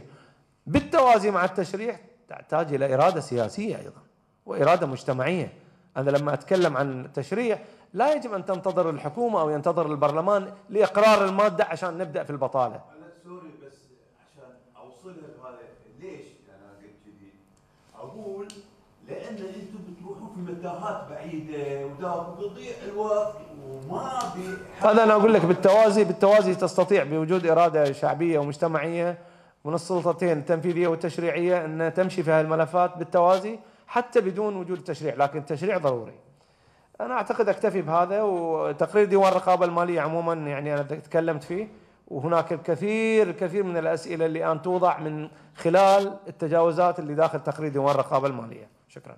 بالتوازي مع التشريع تحتاج الى اراده سياسيه ايضا واراده مجتمعيه انا لما اتكلم عن تشريع لا يجب ان تنتظر الحكومه او ينتظر البرلمان لاقرار الماده عشان نبدا في البطاله سوري بس عشان اوصلها بهذا ليش انا قلت كذي؟ اقول لان انتم بتروحوا في متاهات بعيده ودا الوقت وما في هذا انا اقول لك بالتوازي بالتوازي تستطيع بوجود اراده شعبيه ومجتمعيه من السلطتين التنفيذيه والتشريعيه ان تمشي في هذه الملفات بالتوازي حتى بدون وجود تشريع لكن التشريع ضروري. انا اعتقد اكتفي بهذا وتقرير ديوان الرقابه الماليه عموما يعني انا تكلمت فيه وهناك الكثير الكثير من الاسئله اللي الان توضع من خلال التجاوزات اللي داخل تقرير ديوان الرقابه الماليه. شكرا.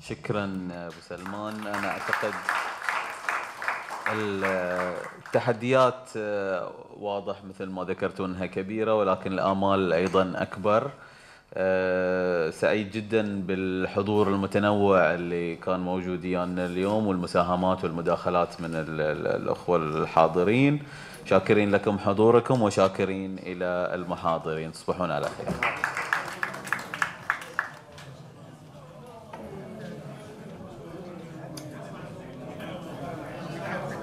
شكرا ابو سلمان انا اعتقد التحديات آه، واضح مثل ما ذكرتوا انها كبيره ولكن الامال ايضا اكبر. آه، سعيد جدا بالحضور المتنوع اللي كان موجود ويانا اليوم والمساهمات والمداخلات من الاخوه الحاضرين. شاكرين لكم حضوركم وشاكرين الى المحاضرين تصبحون على خير.